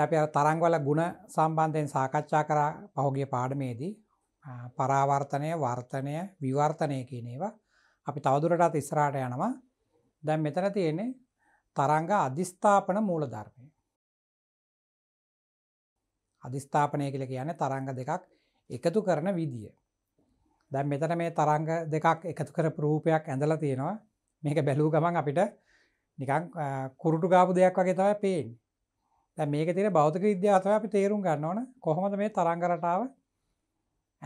අපි අර තරංගවල ಗುಣ සම්බන්ධයෙන් සාකච්ඡා කරා පහුගිය පාඩමේදී පරාවර්තනය, වර්තනය, විවර්තනය කියන ඒවා අපි තවදුරටත් ඉස්සරහට යනවා. දැන් මෙතන තියෙන්නේ තරංග අධිස්ථාපන මූලධර්මය. අධිස්ථාපනය කියලා කියන්නේ තරංග දෙකක් එකතු කරන විදිය. දැන් මෙතන මේ තරංග දෙකක් එකතු කරපු රූපයක් ඇඳලා තියෙනවා. මේක බැලූ ගමන් අපිට නිකන් කුරුටු ගාපු දෙයක් වගේ තමයි පේන්නේ. දැ මේක තිර බෞද්ධක විද්‍යාතව අපි තේරුම් ගන්න ඕන කොහොමද මේ තරංගරටාව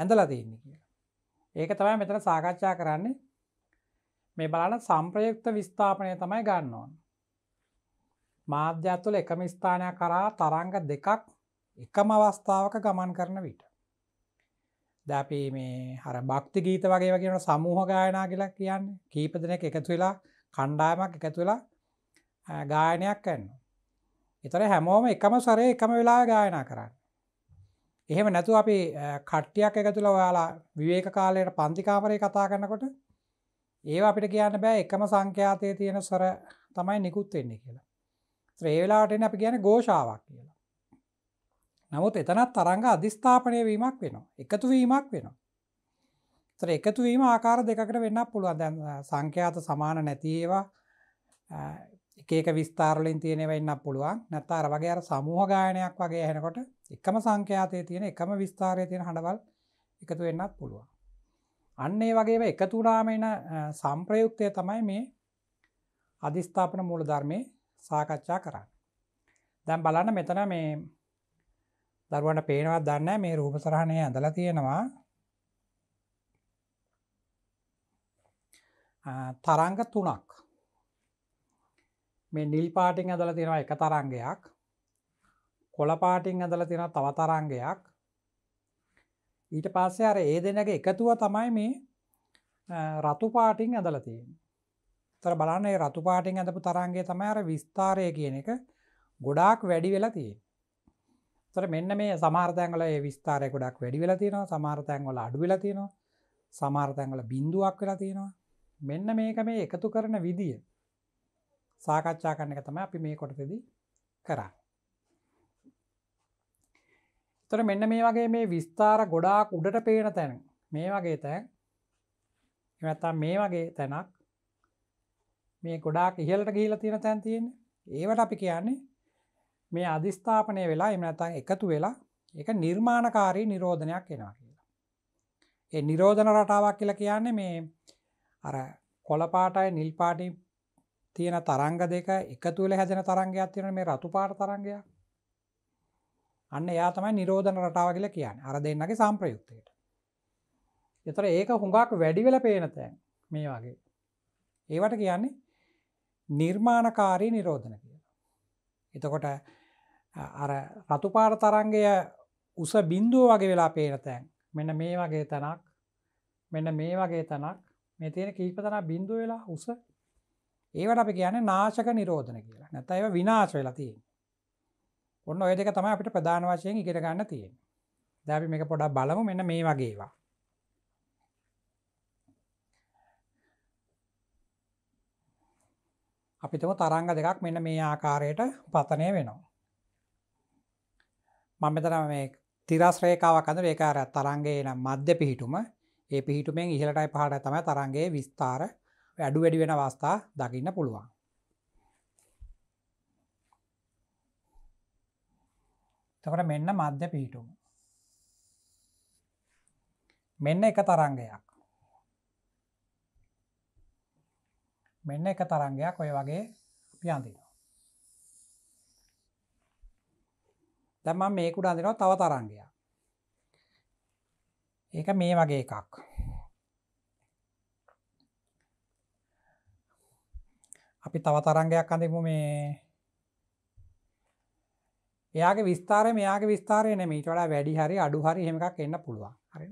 ඇඳලා තියන්නේ කියලා. ඒක තමයි මෙතන සාකච්ඡා කරන්නේ මේ බලාන සම්ප්‍රයුක්ත විස්ථාපනය තමයි ගන්න ඕන. මාධ්‍යත්තුල එකම ස්ථානයක් කරා තරංග දෙකක් එකම අවස්ථාවක ගමන් කරන විට. දැපි මේ හර භක්ති ගීත වගේ වගේෙන සමූහ ගායනා කියලා කියන්න කීපදන එකතු වෙලා කණ්ඩායමක් එකතු වෙලා ගායනයක් ඇන්නවා. එතර හැමෝම එකම සරේ එකම වෙලා ගායනා කරන්න. එහෙම නැතු අපි කට්ටියක් එකතුළ ඔයාලා විවේක කාලයට පන්තිකාපරය කතා කරන්නකොට ඒ අපිට කියන්න බෑ එකම සංඛ්‍යාතය තියෙන සර තමයි නිකුත් වෙන්නේ කියලා. ත්‍රේවෙලාටෙන් අපි කියන ගෝෂාවක් කියලා. නමුත් එතනත් තරංග අධිස්ථාපනය වීමක් වෙනවා එකතු වීමක් වෙනවා. තර එකතුවීම ආකාර දෙකට වෙන්න පුළුවන් දැන් සංඛ්‍යාත සමාන නැතිඒවා එකක විස්ථාරලින් තියෙන වෙන්න පුළුවන් නැත අර වගේ අර සමූහ ගායනයක් වගේ හැනකොට එකම සංඛ්‍යාතය තියෙන එකම විස්ථාරය තියෙන හඬවල් එකතු වෙන්නත් පුළුවන් අන්නේ වගේ එකතුරාමෙන සම්ප්‍රයුක්තය තමයි මේ අධිස්ථාපන මුල ධර්මය සාකච්ඡා කරන්න දැම් බලන්න මෙතන මේ දරුවන්ට පේනවත් දන්න මේ රූප සරහණය ඇඳල තියෙනවා තරංග තුනක් මේ නිල් පාටිං ඇදල තියෙනවා එක තරංගයක් කොළපාටිං ඇදල තියෙන තව තරංගයක් ඊට පස්සේ අර ඒ දෙනක එකතුව තමයි මේ රතුපාටිං ඇදල තියෙන් තර බලන්න රතුපාටිං ඇඳපු තරන්ගේ තමයි අර විස්ථාරය කියන එක ගොඩාක් වැඩි වෙලා තියෙන් තර මෙන්න මේ සමාර්තයන්ගල ඒ විස්ථාරය ගොඩක් වැඩි වෙලා තියෙනවා සමාර්තයන්ගොල අඩු වෙලා තියෙනවා සමාර්තයන්ගල බින්දුවක් වෙලා තියෙනවා මෙන්න මේක මේ එකතු කරන විදිිය සාකච්ඡා කරන එක තම අපි මේ කොටතිදී කරා. තොර මෙන්න මේ වගේ මේ විස්ථාර ගොඩාක් උඩට පේන තැන මේ වගේ තැන් එමත්තා මේ වගේ තැනක් මේ ගොඩාක් ඉහලට ගීල තියෙන තැන් තියෙන ඒවට අපි කියන්නේ මේ අධිස්ථාපනය වෙලා එමනතන් එකතු වෙලා එක නිර්මාණකාරී නිරෝධනයක් එෙනවා කියලා. ඒ නිරෝධන රටාවක් කියලා කියන්නේ මේ අර කොලපාටයි නිල්පාටි තියෙන තරංග දෙක එක තුළ හැදෙන තරංගයක් තියෙන මේ රතුපාට තරංගයක් අන්න එයා තමයි නිරෝධන රටාව කියලා කියන්න අර දෙන්නගේ සම්ප්‍රයුක්තයට එතර ඒක හුඟක් වැඩිවෙල පේනතැන් මේ වගේ ඒවට කියන්නේ නිර්මාණකාරී නිරෝධන කියලා එතකොට අර රතුපාර තරංගය උස බින්දුව වගේ වෙලා පේන තැන් මෙන්න මේ වගේ තැනක් මෙන්න මේ වගේ තැනක් මේ තියෙන කීපතන බින්දුව වෙලා උස ඒවට අපි කියන නාශක නිරෝධන කියලා නැත ඒව විනාශ වෙලා තියෙන් ඔන්න ඔය දෙක තම අපිට ප්‍රධාන වශයෙන් ඉගෙන ගන්න තියෙන් දැපි මේක පොඩක් බලමු මෙන්න මේ වගේවා අපිතම තරංග දෙකක් මෙන්න මේ ආකාරයට පතනය වෙනවා මම මෙතන මේ තිරස් රේකාවක් අඳ ඒකාර තරංගේ නම් මධ්‍ය පිහිටුම ඒ පිහිටුමෙන් ඉහලටයි පහට තමයි තරන්ගේ විස්ථාර වැඩු වැඩි වෙන අවස්ථා දකින්න පුළුවන් තකට මෙන්න මධ්‍ය පිහිටුම් මෙන්න එක තරංගයක් මෙන්න එක තරංගයක් ඔය වගේ පියන්දින දැම මේකුට අඳනවා තව තරංගයක් ඒක මේ වගේ එකක් අපි තව තරංගයක් අඳමු මේ එයාගේ විස්ථාරය මෙයාගේ විස්ථාරය නමීට වඩා වැඩි හරි අඩු හරි හෙමක් එන්න පුළුවන් හරි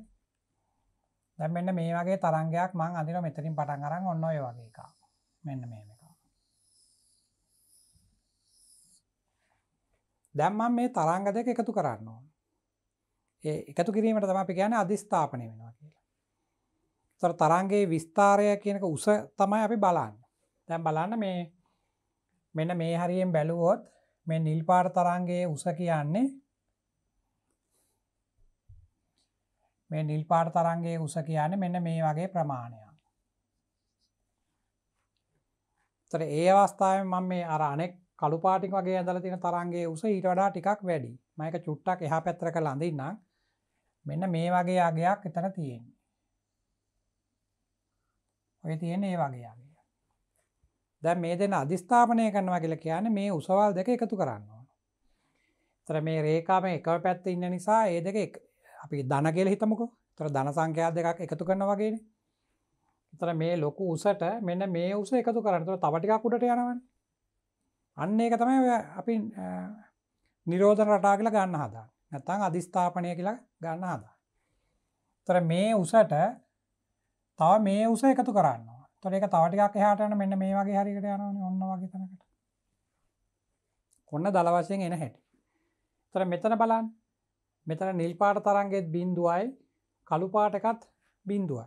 දැමෙන්න්න මේ වගේ තරංගයක් මං අඳන මෙතරින් පටන් අරන්න ඔන්න ඔය වගේ එක මෙන්න මේ එක දැම්මන් මේ තරංග දෙක එකතු කරන්න ඕන ඒ එකතු කිරීමට තම අපි ගැන අධිස්ථාපනය වෙනවා කියලා තොර තරන්ගේ විස්ථාරය කියනක උස තමයි අපි බලන්න දැම් බලන්න මේ මෙන්න මේ හරියෙන් බැලුවොත් මේ නිල් පාට තරන්ගේ උස කියන්නේ මේ නිල් පාට තරන්ගේ උස කියන්නේ මෙන්න මේ වගේ ප්‍රමාණයක් තර ඒ අවස්ථාව මම මේ අර අනෙක් කළුපාටික් වගේ ඇදල තින තරන්ගේ උස ඊට වඩා ටිකක් වැඩි මයක චුට්ටක් එහා පැත්‍රක ලඳන්නම් මෙන්න මේ වගේ අගයක් එතන තියෙන්නේ ඔය තියෙන ඒ වගේ අග දැ මේ දෙන අධිස්ථාපනය කරනවා කියලා කියන මේ උසවල් දෙක එකතු කරන්නවා. තර මේ රේකාම එකව පැත්ත ඉන්න නිසා ඒ දෙක අපි දන කියල හිතමකු තර ධන සංඛ්‍යා දෙකක් එකතු කරන වගේන තර මේ ලොකු උසට මෙන්න මේ උස එකතු කරන්නතුර තවටිකකුට යනවන් අන්න ඒක තමයි අපි නිරෝධන රටා කියලා ගන්න හදා නැත්තං අධිස්ථාපනය කියලා ගන්න හදා තර මේ උසට තව මේ උස එකතු කරන්නවා තොර එක තවටිකක් එහටන මෙන්න මේ වගේ හරිකට යනන ඔන්න වගේ තනකට ඔන්න දලවශයෙන් එන හැට තර මෙතන බලන් මෙතන නිල්පාට තරන්ගෙත් බින්දුවයි කළුපාටකත් බින්දුවයි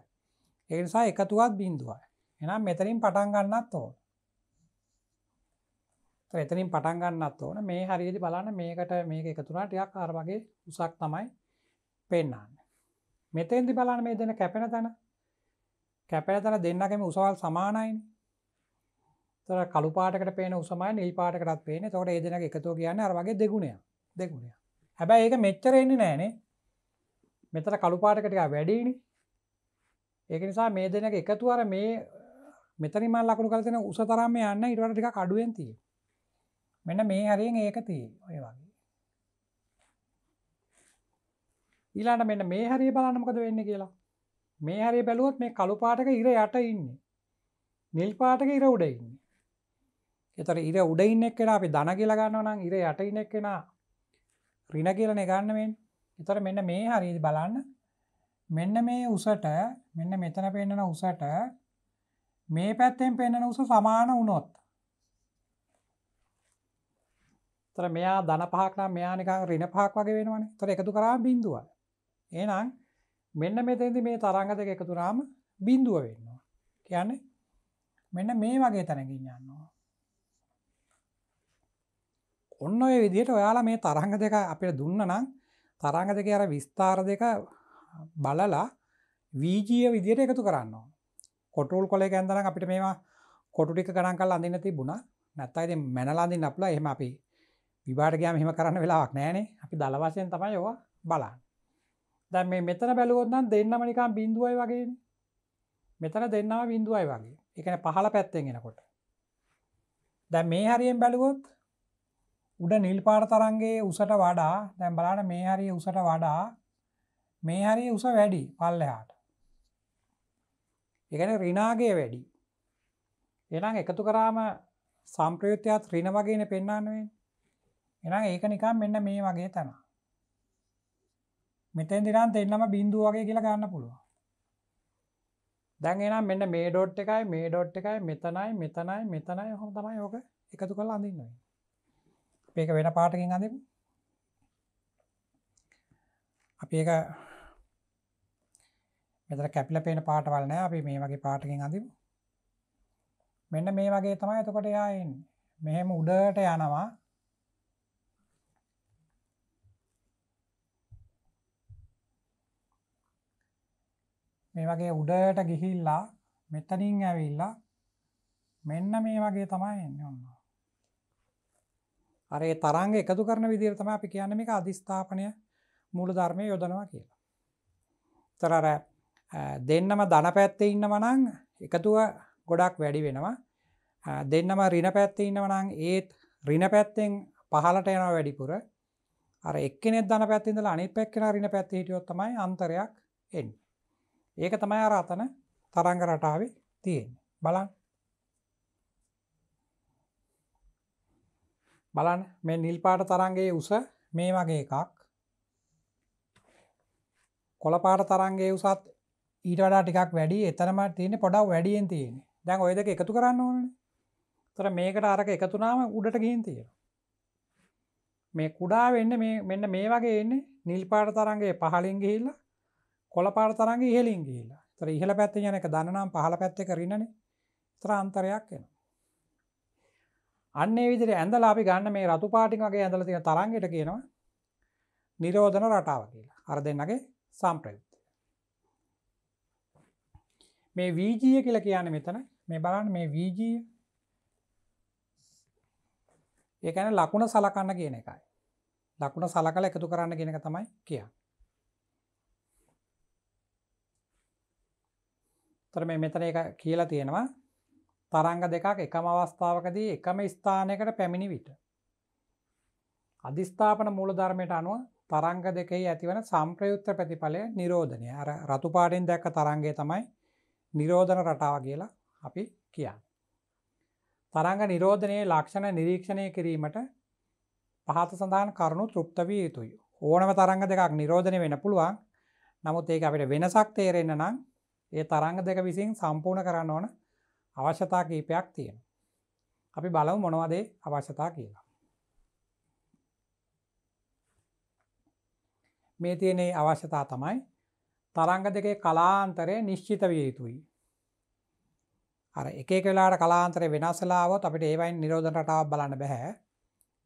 ඒනිසා එකතුවත් බින්දුවයි එනම් මෙතරින් පටන් ගන්නත් ඕ එතනින් පටන් ගන්නත් ඕන මේ හරිදි බලන්න මේකට මේක එකතුනා ටියක් අර වගේ උසක් තමයි පෙන්න්න මෙතෙන්දි බලන්න මේ දෙන කැපෙන තැන කැපෑතර දෙන්නගම උසවල් සමානයින් තර කළුපාටකට පේන උසමයි නිල් පාටකටත් පේන තොට ඒදන එකතු කියන්න අරගේ දෙගුණය දෙගුණය හැබැ ඒක මෙච්චරෙන්නේ නෑනේ මෙතර කළුපාටකටක වැඩිනි ඒක නිසා මේ දෙනක එකතුවර මේ මෙතනිමල් ලකුණු කලතන උස තරම්ම යන්න ඉටවට ටික කඩුවෙන්තිය මෙන්න මේ හරියෙන් ඒකතිය ඔය වගේ ඊලාට මෙන්න මේ හරි බලන්නමකද වෙන්න කියලා මේ හරි බැලුවොත් මේ කළුපාටක ඉර යට ඉන්නේ නිල්පාටක ඉර උඩ ඉන්න එතර ඉර උඩයින්න එක්කෙන අපි දන කියලගන්න නම් ඉර යට ඉන්න එක්කෙන රින කියලන ගන්නවෙන් එතර මෙන්න මේ හරි බලන්න මෙන්න මේ උසට මෙන්න මෙතන පෙන්න්නන උසට මේ පැත්තෙන් පෙන්න්නන උස සමාන වුණොත් තර මෙයා දන පහක්නම් මෙයානිකං රින පහක් වගේ වෙනවන තොර එකතු කරා බින්දුව ඒනම් මෙන්න මෙතෙදි මේ තරංග දෙක එකතුරාම බින්දුව වෙන්නවා කියන්නේ මෙන්න මේ වගේ තැනකින් යන්නවා ඔන්න ඔය විදියට ඔයාලා මේ තරංග දෙක අපිට දුන්න නම් තරංග දෙක අර විස්ථාර දෙක බලලා වීජීය විදියට එකතු කරන්නවා කොටුල් කොලේ ඇන්දන අපිට මේවා කොටුටික ගණන් කල් අඳන්න තිබුණා නැත්තයිද මැනලාඳින් අපලා එහෙම අපි විවාට ගයාම හෙම කරන්න වෙලාවක් නෑනේ අපි දලවශයෙන් තමයි යවා බලන්න දැ මේ මෙතන බැලුවොත්න් දෙන්නම නිකම් බිඳුවයි වගේ මෙතන දෙන්නා බිඳුවයි වගේ එකන පහල පැත්තෙන් එෙනකොට දැ මේ හරියෙන් බැලුවොත් උඩ නිල් පාර තරන්ගේ උසට වඩා දැම් බලාට මේ හරි උසට වඩා මේ හරි උස වැඩි පල්ලයාට එකන රිනාගේ වැඩි එනම් එකතු කරාම සම්ප්‍රයුත්තයක් රින වගේන පෙන්න්නන්නුවෙන් එනම් ඒක නිකම් මෙන්න මේ වගේ තැනා මෙතැන් දෙනම් දෙන්නම බින්දුව වගේ කියලා ගන්න පුළුව දැන් එනම් මෙන්න මේ ඩොට් එකයි මේ ඩොට් එකයි මෙතනයි මෙතනයි මෙතනයි හොම තමයි ඕක එකතු කළ අඳන්නයි ඒක වෙන පාටකින් අඳ අපි එක මෙතර කැපිල පේන පාටවල් නෑ අපි මේ වගේ පාටකින් අඳමු මෙන්න මේ වගේ තමයි එතකොට යායෙන් මෙහෙම උඩට යනවා මේ වගේ උඩට ගිහිල්ලා මෙතනින් ඇවිල්ලා මෙන්න මේ වගේ තමයි එන්න ඔන්න. අරේ තරංග එකතු කරන විදිහට තමයි අපි කියන්නේ මේක අදිස්ථාපනය මූලධර්මයේ යොදනවා කියලා. ඒතර අර දෙන්නම ධන පැත්තේ ඉන්නවා නම් එකතුව ගොඩක් වැඩි වෙනවා. දෙන්නම ඍණ පැත්තේ ඉන්නවා නම් ඒත් ඍණ පැත්තෙන් පහලට යනවා වැඩිපුර. අර එක්කෙනෙක් ධන පැත්තේ ඉඳලා අනිත් පැක්කෙනා ඍණ පැත්තේ හිටියොත් තමයි අන්තරයක් එන්නේ. ඒක තමයි අර අතන තරංග රටාවේ තියෙන් බලන් බලන් මේ නිල්පාට තරන්ගේ උස මේ වගේ එකක් කොළපාට තරන්ගේ උසත් ඊට වඩා ටිකක් වැඩි එතනම තියෙන පොඩක් වැඩියෙන් තියෙන දැන් ඔය දෙක එකතු කරන්න ඕන තර මේකට අරක එකතුනාම උඩට ගිහින් තියෙන මේ කුඩා වෙන්න මෙන්න මේ වගේ එන්නේ නිල්පාට තරන්ගේ පහලින් ගිහිල්ලා කොළපාර තරග ඉහලින් ගිහිලා තර ඉහල පැත්ති යනක දනනම් පහල පැත්ත කරන්නන තර අන්තරයක් එෙන අන්නේ විදිර ඇඳලා අපි ගන්න මේ රතු පාටින් වගේ ඇඳල තින තරන්ගට කියනවා නිරෝධන රටාව කියලා අර දෙන්නගේ සම්ප්‍රයුත්ත මේ වීජීය කියලා කියන මෙතන මේ බලන්න මේ වීජීය ඒකන ලකුණ සලකන්න කියන එකයි ලකුණ සලකල එකතු කරන්න ගෙනක තමයි කියා තොර මේ මෙතන එක කියලා තියෙනවා තරංග දෙකක් එකම අවස්ථාවකදී එකම ස්ථානයකට පැමිණි විට. අධිස්ථාපන මූල ධර්මයට අනුව තරංග දෙකෙහි ඇතිවන සම්ප්‍රයුත්ත ප්‍රතිඵලය නිරෝධනය අර රතුපාඩෙන් දැක්ක තරංගය තමයි නිරෝධන රටාව කියලා අපි කියන්න. තරංග නිරෝධනයේ ලක්ෂණ නිරීක්ෂණය කිරීමට පහත සඳහන් කරුණු තෘප්ත වී යුතුයි. ඕනම තරංග දෙකක් නිරෝධනය වෙන පුළුවන් නමුත් ඒක අපිට වෙනසක් තේරෙන්න නම් ඒ තරංග දෙක විසින් සම්පූර්ණ කරන්න ඕන අවශ්‍යතා කීපයක් තියෙන. අපි බලව මොනවදේ අවශ්‍යතා කියලා. මේ තියනේ අවශ්‍යතා තමයි තරංග දෙකේ කලාන්තරය නිශ්චිත විය යුතුයි. අර එක කලාට කලාන්තරය වෙනස්සලාවත් අපිට ඒවයින් නිරෝධනටාවක් බලන්න බැහැ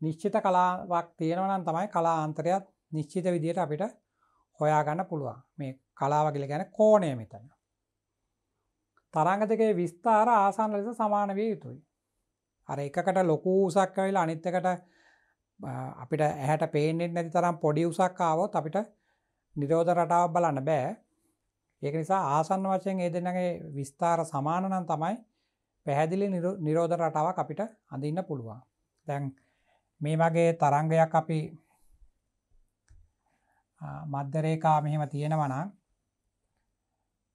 නිශ්චිත කලාවක් තියෙනවනම් තමයි කලාන්තරයක් නිශ්චිත විදියට අපිට හොයා ගන්න පුළුවන් මේ කලාවගල ගැන කෝනය මෙතන තරංගතකයේ විස්ථාර ආසන්න ලෙස සමාන විය යුතුයි. අර එකකට ලොකු උසක් වෙල අනිත්තකට අපිට ඇහැට පේනෙන් නැති තරම් පොඩි උසක් ආවොත් අපිට නිරෝධ රටාව බලන්න බෑ ඒක නිසා ආසන්න වශයෙන් ඒ දෙනගේ විස්ථාර සමානනම් තමයි පැහැදිලි නිරෝධ රටාවක් අපිට අඳන්න පුළුවන් දැන් මේ වගේ තරංගයක් අපි මධ්‍යරේකා මෙහෙම තියෙනවනම්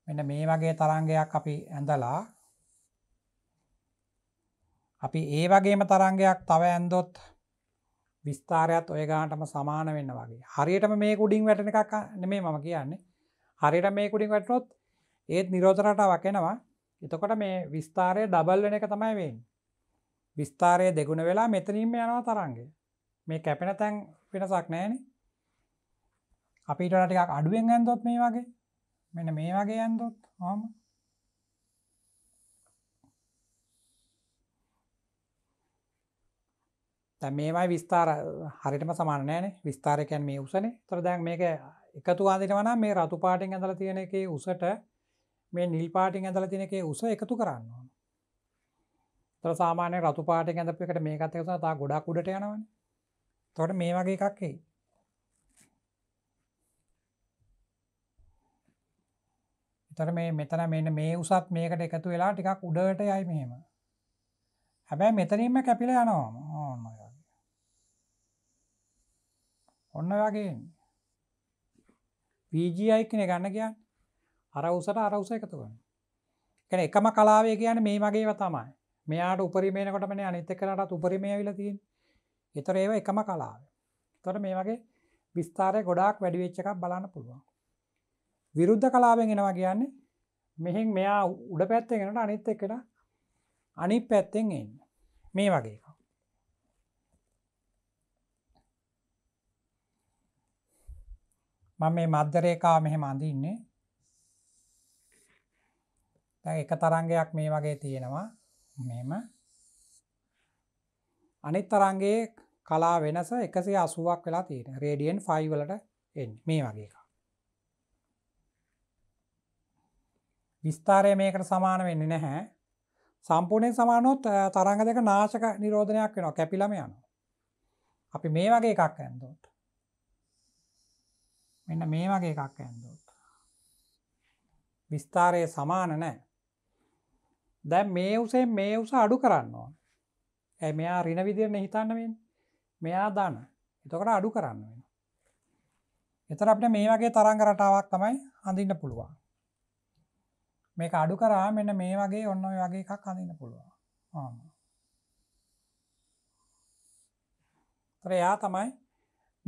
මෙන්න මේ වගේ තරංගයක් අපි ඇඳලා අපි ඒ වගේම තරංගයක් තව ඇන්දොත් විස්ථාරයක්ත් ඔය ගානටම සමාන වෙන්න වගේ හරියටම මේ කුඩින් වැටන එකක් නෙමේ මම කියන්නේ හරියට මේ කුඩින් වැටනොත් ඒත් නිරෝධරට වකෙනවා එතකොට මේ විස්ථාරය ඩබල් වෙන එක තමයි වෙන් විස්ථාරය දෙගුණ වෙලා මෙතනින්ම යනවා තරන්ගේ මේ කැපෙන තැන් වෙනසක් නෑනේ අපිට ටිකක් අඩුවෙන් ඇන්දොත් මේ වගේ මෙන මේ වගේ ඇන්දොත් හොම මේවයි විස්ථාර හරිටම සමානෑන විස්ථාරකයන් මේ උසනේ තොර දැන් මේක එකතු ආදිනවන මේ රතු පාටිෙන් ඇඳල තියෙන එක උසට මේ නිල් පාටිෙන් ඇඳල තින එක උස එකතු කරන්න ඕන තර සාමානය රතු පාට ඇඳපිකට මේ අතෙකසා තා ගොඩක් උඩට යනවන තොට මේ වගේ එකක්කේ තර මේ මෙතන මෙන්න මේ උසත් මේකට එකතු වෙලා ටිකක් උඩට යයි මෙහෙම හැබැයි මෙතනින්ම කැපිල යනවාම ඕන්න වගේ ඔන්න වගේ පීජයි කෙන ගන්න කියන්න අරවසට අරවස එකතු වන කැන එකම කලාවේ කියන මේ මගේව තමයි මෙයාට උපරිමේනකොටමන අනිත කරටත් උපරිමය විලතින් එතර ඒව එකම කලාව තොට මේ වගේ විස්ථාරය ගොඩක් වැඩිවෙච්ච එකක් බලන්න පුළුවන් විරුද්ධ කලාවෙන් එෙනවා කියන්නේ මෙහෙන් මෙයා උඩ පැත්තෙනට අනිත් එකට අනි පැත්තෙන් එන්න මේ වගේ මම මේ මධ්‍යරේකා මෙහෙම අඳන්නේ දැ එක තරංගයක් මේ වගේ තියෙනවා මෙම අනිත් තරන්ගේ කලා වෙනස එකසේ අසුවක් වෙලා තියෙන රේඩියන් ෆයිවලට එ මේ වගේකා විස්ථාරය මේකට සමාන වෙන්න නැහැ සම්පූර්ණය සමානොත් තරඟ දෙක නාශක නිරෝධනයක් වෙනවා කැපිලම යන අපි මේ වගේ එකක් ඇන්දෝට මෙන්න මේ වගේ එකක් ඇන්දෝට විස්ථාරය සමාන නෑ දැ මේ උසේ මේ උස අඩු කරන්නවා ඇ මෙයා රින විදිරණ හිතන්නවෙන් මෙයා දන්න එතකට අඩු කරන්න වෙන එතර අපට මේ වගේ තරංග රටාවක් තමයි හඳින්න පුළුවන් මේක අඩු කරා මෙන්න මේ වගේ ඔන්න වගේ එකක් අඳන්න පුළුවන් ත්‍රයා තමයි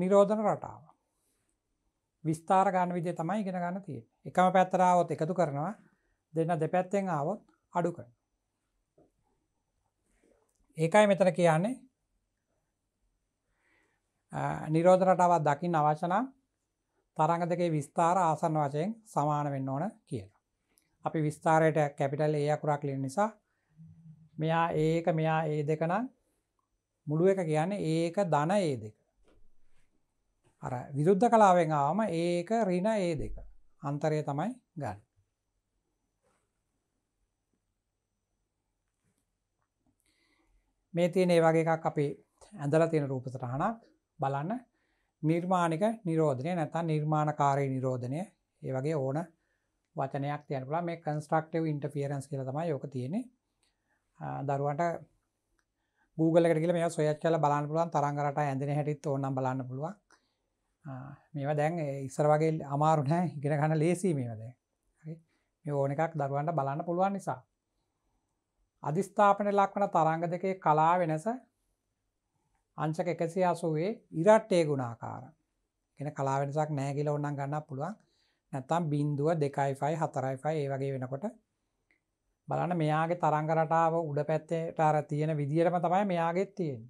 නිරෝධන රටාව විස්ථාර ගන්න විදේ තමයි ඉගෙන ගන්න තිය එකම පැත්තරාවොත් එකතු කරනවා දෙන්න දෙපැත්තෙන් ආවොත් අඩු කර ඒකයි මෙතර කියන්නේ නිරෝධ රටාවත් දකිින් අවශනම් තරඟ දෙකේ විස්ථාර ආසන් වශයෙන් සමාන වෙන්න ඕන කියලා අපි විස්ථාරයට කැපිටල් ඒ අකුරක් ලෙන නිසා මෙයා ඒක මෙයා ඒ දෙකනම් මුළුව එක කියන්නේ ඒක ධන ඒ දෙක අර විරුද්ධ කලාවෙන් ආවම ඒක රින ඒ දෙක අන්තරය තමයි ගන්න මේ තියෙන ඒ වගේ එකක් අපි ඇඳල තියෙන රූපසටහනක් බලන්න නිර්මාණික නිරෝධනය නැතන් නිර්මාණකාරී නිරෝධනය ඒ වගේ ඕන වචනයක් තියනලා මේ කන්ස්ට්‍රක්ටව ඉන්ටෆියරන්ස් කියල තම යෝක තියෙනෙ දරුවට ගූගලකට කියල මේ සොයච් කල බලන්න පුළුවන් තරංගරට ඇඳන හැටිත් ඕනම් බලන්න පුළුවන් මේවා දැන් ඉස්සර වගේ අමාරුනෑ ඉගෙන ගන්න ලේසි මේවද මේ ඕන එකක් දරුවන්ට බලන්න පුළුවන් නිසා අධිස්ථාපන ලක්වන තරංග දෙකේ කලා වෙනස අංශක එකසි අසුවේ ඉරට්ටේ ගුණාකාර එෙන කලා වෙනසක් නෑ කියල ඔන්නන් ගන්න පුළුවන් නැතම් බින්දුව දෙකයිෆයි හතරයිෆයි ඒ වගේ වෙනකොට බලන්න මෙයාගේ තරංගරටාව උඩ පැත්තේට අර තියෙන විදිරම තමයි මෙයාගෙත් තියෙන්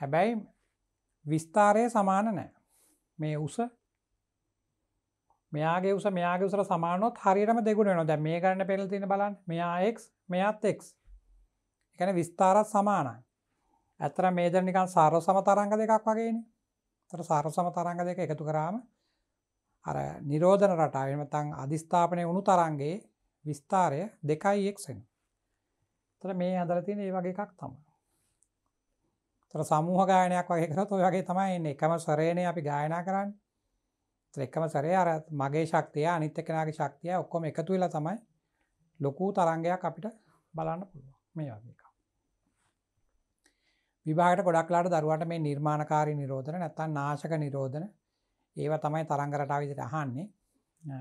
හැබැයි විස්ථාරය සමාන නෑ මේ උස මෙයාගේ උස මෙයාගේ උසර සමානොත් හරිරම දෙගුණ නොද මේ කරන්න පෙල් තින බලන් මෙයාක් මෙයාත් එක් එකන විස්ථාරත් සමානයි ඇතර මේදරනිකන් සාර සම තරංග දෙකක් වගේන තර සාර සම තරංග දෙක එකතු කරාම අර නිරෝධන රටාව එමතන් අධිස්ථාපනය වුණු තරන්ගේ විස්ථාරය දෙකයි එක්සෙන් තර මේ අදර තියෙන ඒ වගේ එකක් තම තර සමූහගායනයක් වගේ කරත් ඔයගේ තමයි එන්න එකම ස්වරේණය අපි ගායනා කරන්න එක්කම සරේ අර මගේ ශක්තිය අනිත්‍ය කෙනගේ ශක්තිය ඔක්කොම එකතු වෙලා තමයි ලොකු තරංගයක් අපිට බලන්න පුළුව මේ වගේ එක විභාගට ගොඩක්ලාට දරුවට මේ නිර්මාණකාරී නිරෝධන නැත්තන් නාශක නිරෝධන ඒව තමයි තරංග රටාව විදිහට අහන්නේ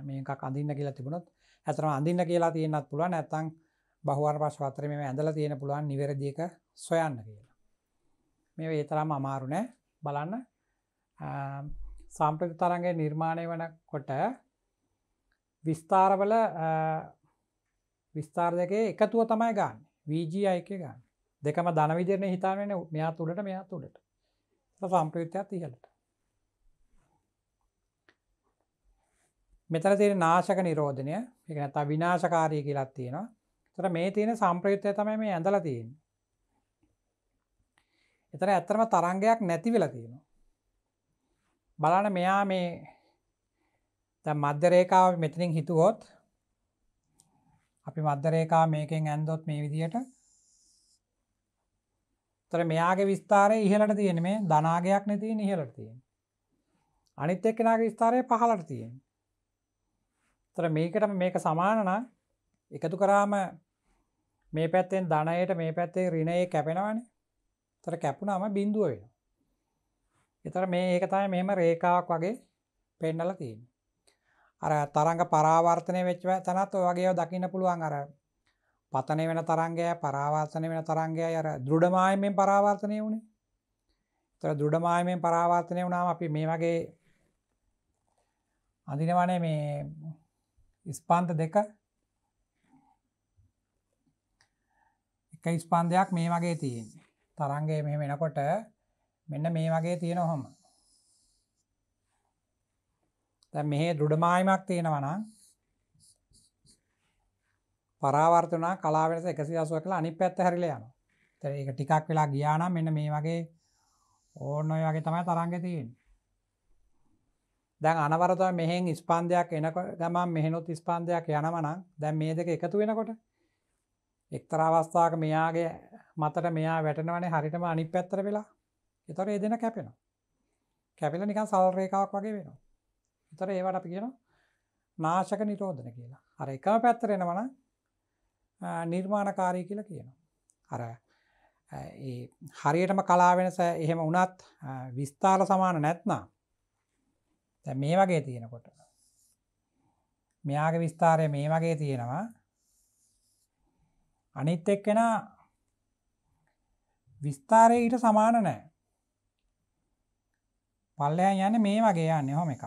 මේකක් අඳින්න කියලා තිබුණොත් ඇතරම අඳින්න කියලා තියෙනත් පුළුවන් නැත්නම් බහුවර්ණ ප්‍රශ්න අතරේ මේ ඇඳලා තියෙන පුළුවන් නිවැරදි එක සොයන්න කියලා. මේව ඒ තරම් අමාරු නෑ බලන්න සාම්ප්‍රති තරංගය නිර්මාණය වනකොට විස්ථාරවල විස්ථාර දෙකේ එකතුව තමයි ගන්න වීජී අයක ගන්න දෙකම ධනවිදරණ හිතාවෙන මෙයා තුළට මෙයා තුළට සම්ප්‍රයුත්තයක් ඉහලට මෙතන තියෙන නාශක නිරෝධනය එක නැතා විනාශකාරය කියලත් තියෙනවා තර මේ තියෙන සම්ප්‍රයුත්තය තමයි මේ ඇඳල තියෙන් එතර ඇත්තරම තරංගයක් නැති වෙලා තියෙනවා බලන මෙයා මේ මධ්‍යරේකාව මෙතනින් හිතුවොත් අපි මධ්‍යරේකා මේකෙන් ඇන්දොත් මේ විදියට තර මෙයාගේ විස්ථාරය ඉහලට තියෙන මේ ධනාගයක් නැතින් ඉහලට තියෙන් අනිත් එක්කෙනගේ විස්ථාරය පහලට තියෙන් තර මේකටම මේක සමානන එකතු කරාම මේ පැත්තෙන් ධනයට මේ පැත්තේ රිණයේ කැපෙනවනේ තර කැපුණාම බින්දුව වෙන එතර මේ ඒකතයි මෙම රේකාවක් වගේ පෙන්නල තියෙන අර තරග පරාවර්තනය වෙච්ව තනත් වගේ දකින්න පුළුවන් අර පතනය වෙන තරංගය පරාවර්තනය වෙන තරංගය අර දෘඩමායමෙන් පරාවර්තනය වුණේ තර දෘඩමායමෙන් පරාවර්තනය වුණාම අපි මේ වගේ අඳිනවනේ මේ ස්පාන්ත දෙක එක ස්පාන්දයක් මේ වගේ තියෙන් තරන්ගේ මෙ වෙනකොට මෙන්න මේ වගේ තියෙන හොම තැ මෙහ දුඩමායිමක් තියෙනවනම් පරාවර්තන කලාවෙස එකසි අසුව කලා අනි පැත්ත හැරිල යන තැ එක ටිකක් වෙලා ගියානම් මෙන්න මේ වගේ ඕන්න ඔය වගේ තමයි තරන්ග තියෙන් දැන් අනවරතව මෙහෙන් ස්පාන්දයක් එනක ගමන් මෙහෙනුත් ස්පාන්දයක් යනවනම් දැන් මේ දෙක එකතු වෙනකොට එක්තර අවස්ථාවක මෙයාගේ මතට මෙයා වැටනවනේ හරිටම අනි පැත්තර වෙලා එතොර ඒ දෙන කැපෙන කැපිල නිකන් සල්රේකාවක් වගේ වෙන තොර ඒවට අපි කියන නාශක නිරෝධන කියලා අර එක පැත්තර එනවන නිර්මාණකාරී කියලා කියනවා අර හරියටම කලාවෙනස එහෙම වනත් විස්ථාල සමාන නැත්නම් මේ වගේ තියෙනකොට මෙයාගේ විස්ථාරය මේ වගේ තියෙනවා අනිත් එක්කෙන විස්ථාරය ඊට සමාන නෑ පල්ලයන් යන්න මේ වගේ යන්න හොම එක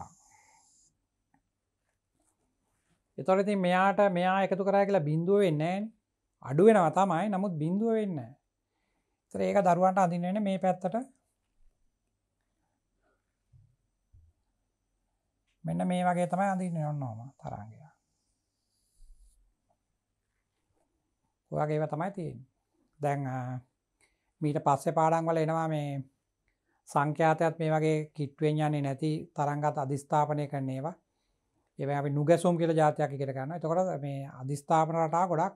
එතොලති මෙයාට මෙයා එකතු කරය කියලා බිඳුව වෙන්නේ අඩුවෙනවා තමයි නමුත් බිඳුව වෙන්න ඒක දරුවන්ට අඳින්නන මේ පැත්තට මෙන්න මේ වගේ තමයි අඳින්න ඔන්නෝම තරංගය. ඔයගේව තමයි තියෙන්නේ. දැන් මීට පස්සේ පාඩම් වල එනවා මේ සංඛ්‍යාතයත් මේ වගේ කිට්ටුවෙන් යන්නේ නැති තරංගත් අධිස්ථාපනය කරන ඒවා. ඒවා අපි නුගැසුම් කියලා જાතියක් ඉගෙන ගන්නවා. එතකොට මේ අධිස්ථාපන රටා ගොඩක්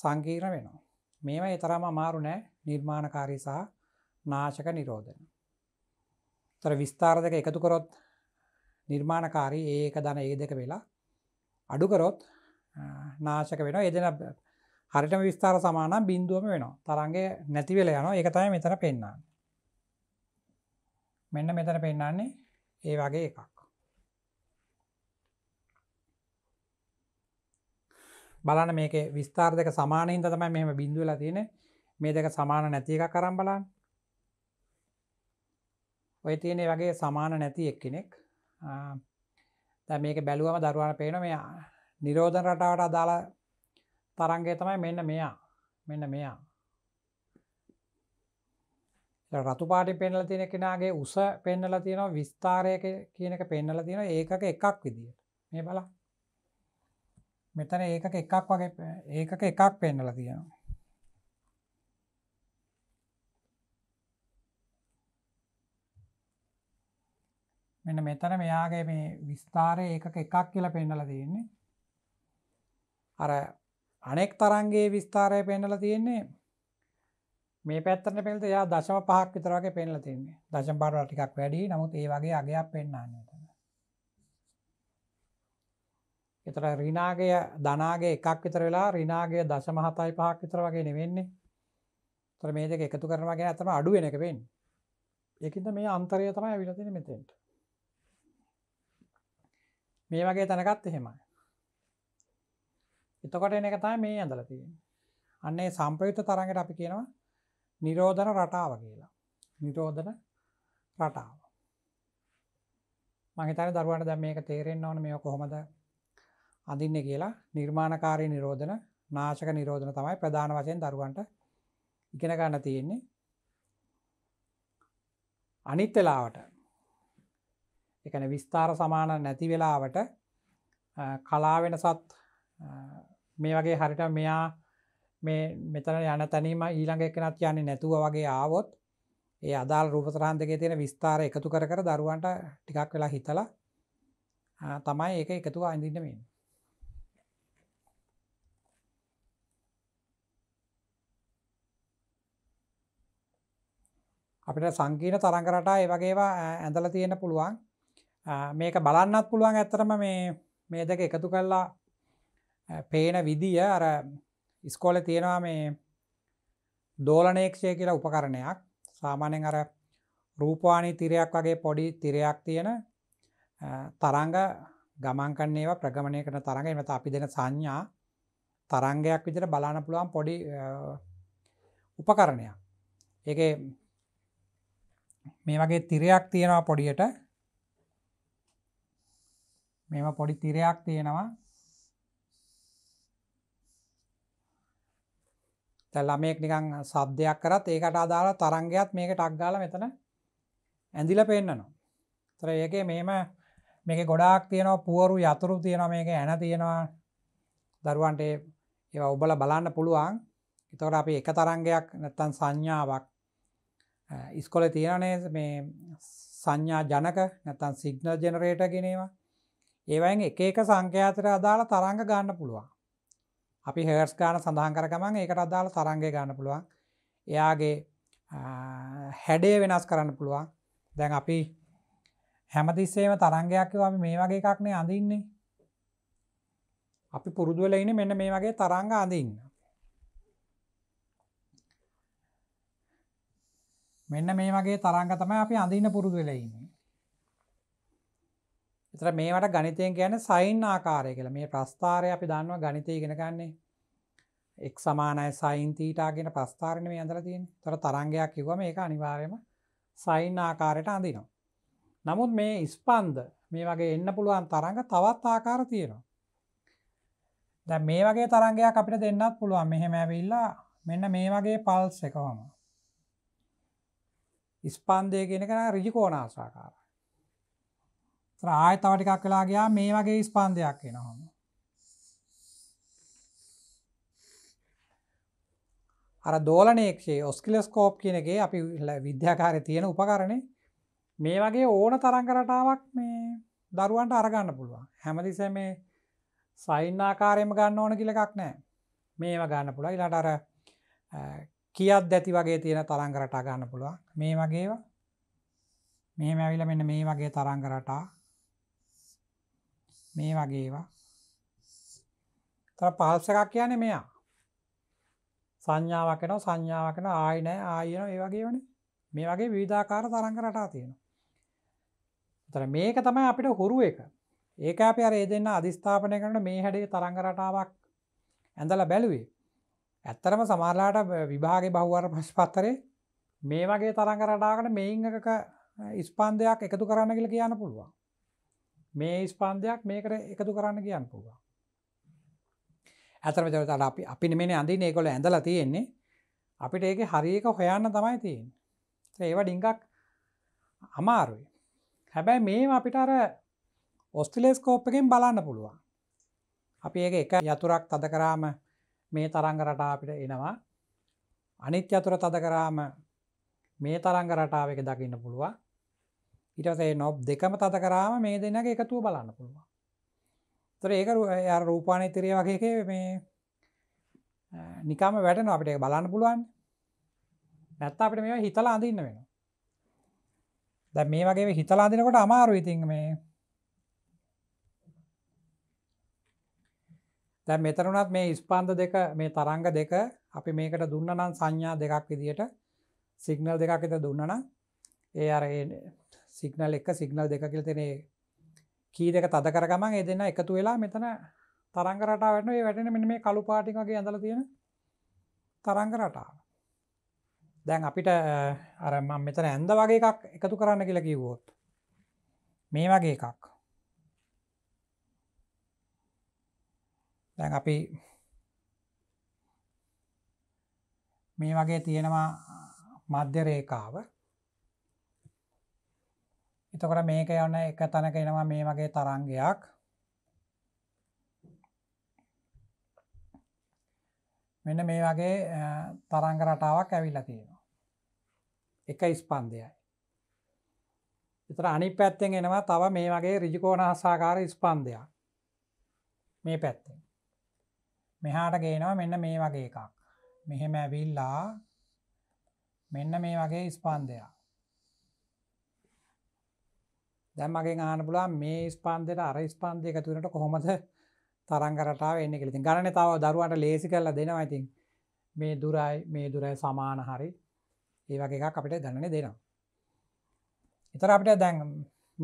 සංකීර්ණ වෙනවා. මේවා ඒ තරම අමාරු නෑ නිර්මාණකාරී සහ නාශක නිරෝධන. තර විස්ථාර දෙක එකතු කරොත් නිර්මාණකාරී ඒක දන ඒ දෙක වෙලා අඩුකරොත් නාශක වෙන එදෙන හරිටම විස්ථාර සමාන බින්දුවම වෙනවා තරන්ගේ නැතිවෙල යන එකතයි මෙතර පෙන්න්න මෙන්න මෙතර පෙන්න්නන්නේ ඒ වගේ එකක් බලන මේක විස්ථාර් දෙක සමානහින්ද තමයි මෙම බිඳුවල තියෙන මේ දෙක සමාන නැති එක කරම් බලන් ඔය තියෙනෙ වගේ සමාන නැති එක්කෙනෙක් දැ මේක බැලුවම දරුවන පේන මෙයා නිරෝධන රටාවට අදාළ තරන්ගේ තමයි මෙන්න මෙයා මෙන්න මෙයා රතු පාටි පෙන්ල තියෙන කෙනගේ උස පෙන්නල තියෙන විස්ථාරයක කියනක පෙන්නල තියෙන ඒකක එකක් විදිට මේ බලා මෙතන ඒකක එකක් වගේ ඒකක එකක් පෙන්නල තියෙනවා මෙන්න මෙතන මෙයාගේ මේ විස්ථාරය ඒක එකක් කියලා පෙන්නල තියෙන්නේ අර අනෙක් තරන්ගේ විස්ථාරය පෙන්නල තියෙන්නේ මේ පැත්තන පෙල්ත යා දශම පහක් විතරගේ පෙන්ල තින්නේ දශම් පාරවල ටිකක් වැඩි නමුත් ඒ වගේ අගයක් පෙන්න්නන්න තන එතර රිනාගය ධනාගේ එකක් විතර වෙලා රිනාගේ දශම හතයි පහක් විතර වගේ නෙවෙන්නේ තර මේ දෙක එකතු කරනවාගෙන ඇතම අඩුවෙන එක වෙන් එකින්ද මේ අන්තරය තමයි විලතින මෙතෙන්ට මේ වගේ තැනකත් එහෙමයි එතකොට එන එකතයි මේ ඇඳලතිය අන්නේ සම්ප්‍රයුත්ත තරඟට අපි කියනවා නිරෝධන රටාව කියලා නිරෝධන රටාව මහිතන දරුවට දැ මේක තේරෙන් ඕන මේ කොහොමද අඳන්න කියලා නිර්මාණකාරය නිරෝධන නාශක නිරෝධන තමයි ප්‍රධාන වශයෙන් දරුවන්ට ඉගෙන ගන්න තියෙන්නේ අනිත් වෙලාවට එකන විස්ථාර සමාන නැති වෙලාවට කලා වෙනසත් මේ වගේ හරිට මෙයා මේ මෙතන යන තැනීම ඊළඟ එකනත් යන්නේ නැතුව වගේ ආවොත් ඒ අදාල් රූපතරාන් දෙකේ තියෙන විස්ථාර එකතු කර කර දරුවන්ට ටිකක් වෙලා හිතලා තමයි ඒක එකතුව අඳින්නමින් අපිට සංකීන තරංකරටා ඒ වගේවා ඇඳල තියෙන පුළුවන් මේක බලන්නත් පුළුවන් ඇත්තරම මේ මේ දෙක එකතු කල්ලා පේන විදිය අර ඉස්කෝල තියෙනවා මේ දෝලනේක්ෂය කියලා උපකරණයක් සාමානෙන් අර රූපවානී තිරයක් වගේ පොඩි තිරයක් තියෙන තරංග ගමන්කන්නේවා ප්‍රගමණය කරන තරඟ එමත අපි දෙන සංඥා තරංගයක් විදිර බලාන පුළුවන් පොඩි උපකරණයක් ඒ මේ වගේ තිරයක් තියෙනවා පොඩියට මෙම පොඩි තිරයක් තියෙනවා තැල්ලමෙක් නිකං සබ්දයක් කරත් ඒකට අදාළ තරංගයක් මේක ටක්ගාල මෙතන ඇඳිල පෙන්න්නනවා තර ඒක මෙම මේක ගොඩාක් තියෙනවා පුවරු යතුරු තියෙන මේක ඇන තියෙනවා දරුවන්ට ඒ ඔබල බලන්න පුළුවන් එතකට අපි එක තරංගයක් නැත්තන් සංඥාවක් ඉස්කොල තියෙනනේ මේ සංඥා ජනක නැතන් සිග්නල් ජනරේට ගෙනවා ඒවයින් එක එක සංඛ්‍යාතර අදාළ තරංග ගන්න පුළුවන් අපි හර්ස් ගාන සඳහන් කර ගමන් ඒකට අදාළ තරංගය ගන්න පුළුවන් එයාගේ හැඩේ වෙනස් කරන්න පුළුවන් දැන් අපි හැමතිස්සේම තරංගයක් වම මේ වගේ එකක්නේ අඳන්නේ අපි පුරුදුවල ඉන්න මෙන්න මේ වගේ තරංග අඳන්න මෙන්න මේ වගේ තරංග තමයි අපි අඳන්න පුරුදුවෙලඉන්න එතර මේවට ගනිතයෙන් ගැන සයින් ආකාරය කියලා මේ ප්‍රස්ථාරය අපි දන්නවා ගනිතය ගෙනගන්නේ එක් සමානය සයින් තීටාගෙන ප්‍රස්ථාරණය ඇඳල තියෙන තොර තරංගයක් කිව මේක අනිවාර්යම සයින් ආකාරයට අඳනවා. නමුත් මේ ඉස්පන්ද මේ වගේ එන්න පුළුවන් තරඟ තවත් ආකාර තියෙනවා. දැ මේ වගේ තරංගයක් අපිට දෙන්නත් පුළුවන් මෙහෙම ඇවිල්ලා මෙන්න මේ වගේ පල්ස් එකවම. ඉස්පන්දය ගෙන කෙන රිජිකෝනාසාකාර ආය තව ටිකක් වෙලා ගියා මේ වගේ ස්පන්දයක් එනහොම අර දෝලනයක්ෂේ ඔස්කිලස්කෝප් කියනගේ අපි විද්‍යාකාරය තියෙන උපකරණය මේ වගේ ඕන තරංකරටාවක් මේ දරුවන්ට අරගන්න පුළුවන් හැමදිස මේ සයින්නාකාරයම ගන්න ඕන කිලකක් නෑ මේව ගන්න පුළ ඉලාට අර කියත් දැති වගේ තියෙන තරංකරටා ගන්න පුළුවන් මේ වගේවා මේ මැවිල මෙන්න මේ වගේ තරංකරටා මේ වගේවා තර පල්ස එකක් කියන මෙයා සංඥාවකන සංඥාවකන ආයනෑ ආයන ඒ වගේ වන මේ වගේ විධාකාර තරංග රටා තියෙන තර මේක තමයි අපිට හුරු එක ඒක අප අර ඒ දෙන්න අධිස්ථාපනය කරන මේ හැඩේ තරංග රටාවක් ඇඳල බැලුවේ ඇත්තරම සමාරලාට විභාග බහ්වර පස් පත්තරේ මේ වගේ තරංග රටාකට මෙයිංගක ඉස්පාන්දයක් එකතු කරන්න කියල කියන්න පුළුවන් මේ ස්පන්ධයක් මේකට එකතු කරන්න කියන්න පුළුවන්. ඇතරමතට අපි අපි මේ අඳින ඒකොල ඇඳලා තියෙන්නේ අපිට ඒක හරික හොයන්න තමයි තියෙන් ඒවා ඩිංගක් අමාරුයි හැබැයි මේ අපිට අර ඔස්ටිලේස්කෝප්පකෙන් බලන්න පුළුවන් අපි ඒ එක යතුරක් තද කරාම මේ තරංග රටා අපිට එනවා අනිත් යතුර තද කරාම මේ තරංග රටාව එක දකින්න පුළුවන් ඉටසේ නොබ් දෙකම තත කරාම මේ දෙනක එකතුව බලන්න පුළුවන් තොර ඒකරු ය රූපාන ඉතිරය වගේ මේ නිකාම වැටන අපිට බලන්න පුළුවන් නැත්ත අපට මේ හිතලා අඳන්න වෙන දැ මේ වගේ හිතලා දිනකොට අමාරු ඉතින් මේ දැ මෙතරුණත් මේ ස්පාන්ද දෙක මේ තරංග දෙක අපි මේකට දුන්න නම් සංඥා දෙකක් විදියට සිගනල් දෙකක් එත දුන්නන ඒ අරගෙන සිගනල් එක සිගනල් දෙක කියල තෙනේ කී දෙක තද කරගමන් එ දෙන්න එකතු වෙලා මෙතන තරංග රටාවටන ඒ වැටෙන මෙ මේ කලු පාටිකගේ ඇඳල තියෙන තරංග රටාව දැන් අපිට අරම මෙතන ඇන්ද වගේ එකක් එකතු කරන්න කියලා කිවෝත් මේ වගේ එකක් දැන් අපි මේ වගේ තියෙනවා මධ්‍ය රේකාව එතකොට මේක යන එක තැනක එනවා මේ වගේ තරංගයක් මෙන්න මේ වගේ තරංග රටාවක් ඇවිල්ලා තියෙනවා එක ස්පන්දයයි එතර අනි පැත්තෙන් එනවා තව මේ වගේ රිජිකෝනහසාකාර ස්පන්දයක් මේ පැත්තෙන් මෙහාට ගේනවා මෙන්න මේ වගේ එකක් මෙහෙම ඇවිල්ලා මෙන්න මේ වගේ ස්පන්දයක් දැම් මගේ ආන පුලා මේ ස්පාන්දයට අර ස්පාන්දය එකතුනට කොහොමද තරංගරටාව එන්න කෙලති ගණන තාව දරුවට ලේසි කරලා දෙනවා ඇතින් මේ දුරයි මේ දුරයි සමාන හරි ඒ වගේ එකක් අපිට ගණන දෙනවා එතර අපිට දැන්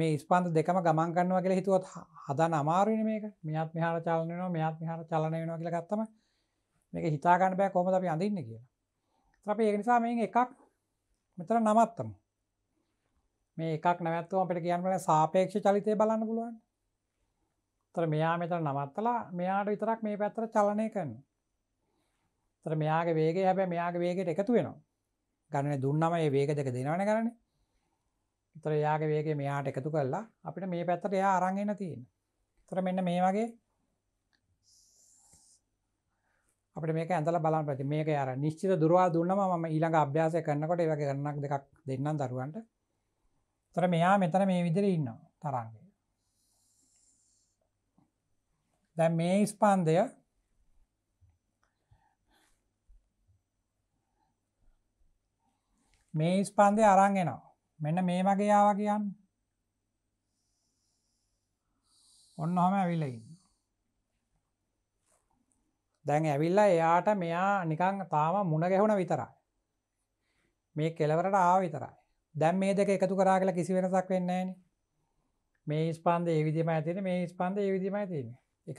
මේ ස්පන්ද දෙකම ගමන් කන්නවා කියල හිතුවත් හදන අමාරුවන මේක මෙත් මෙහාර චලනයනවා මෙත් මෙහාර චලනය වෙනවා කියල ගත්තම මේක හිතාගන්න බෑ කොම අපි අඳන්න කියලා ත්‍රපේ ඒ නිසා මේ එකක් මෙතර නමත්තමු මේ එකක් නැවත්තුව අපට කියන්නල සාපේක්ෂ චලිතය බලන්න පුළුවන් තර මෙයා මෙතර නවත්තලා මෙයාට විතරක් මේ පැත්තර චලනය කරන තර මෙයාගේ වේගේ හැබැ මෙයාගේ වේගයට එකතු වෙනවා ගණන දුන්නම ඒ වේග දෙක දෙනවන කරන තර යාගේ වේගේ මෙයාට එකතු කරලා අපිට මේ පැත්තට එයා අරංගෙන තියෙන තර මෙන්න මේ වගේ අපට මේක ඇඳල බලන් ප්‍රති මේක අර නිශ්චිත දුරවා දුන්නම ම ඊළඟ අභ්‍යාසය කරන්නකොට ඒවගේ කරන්නක් දෙකක් දෙන්නම් දරුවන්ට තොර මෙයා මෙතන මේ විදිර ඉන්නවා තරන්ගය දැ මේ ස්පාන්දය මේ ස්පාන්දය අරංගෙනවා මෙන්න මේ මගේ යාව කියන්න ඔන්න හොම ඇවිල්ලයි දැන් ඇවිල්ලා එයාට මෙයා නිකං තාම මුණ ගැහුණ විතරයි මේ කෙලවරට ආව විතරයි දැම් මේ දෙක එකතු කරා කියලා කිසි වෙනසක් වෙන්නේන මේ ස්පන්ද ඒ විදිම ඇතින මේ ස්පන්ද ඒ විදිම ඇතින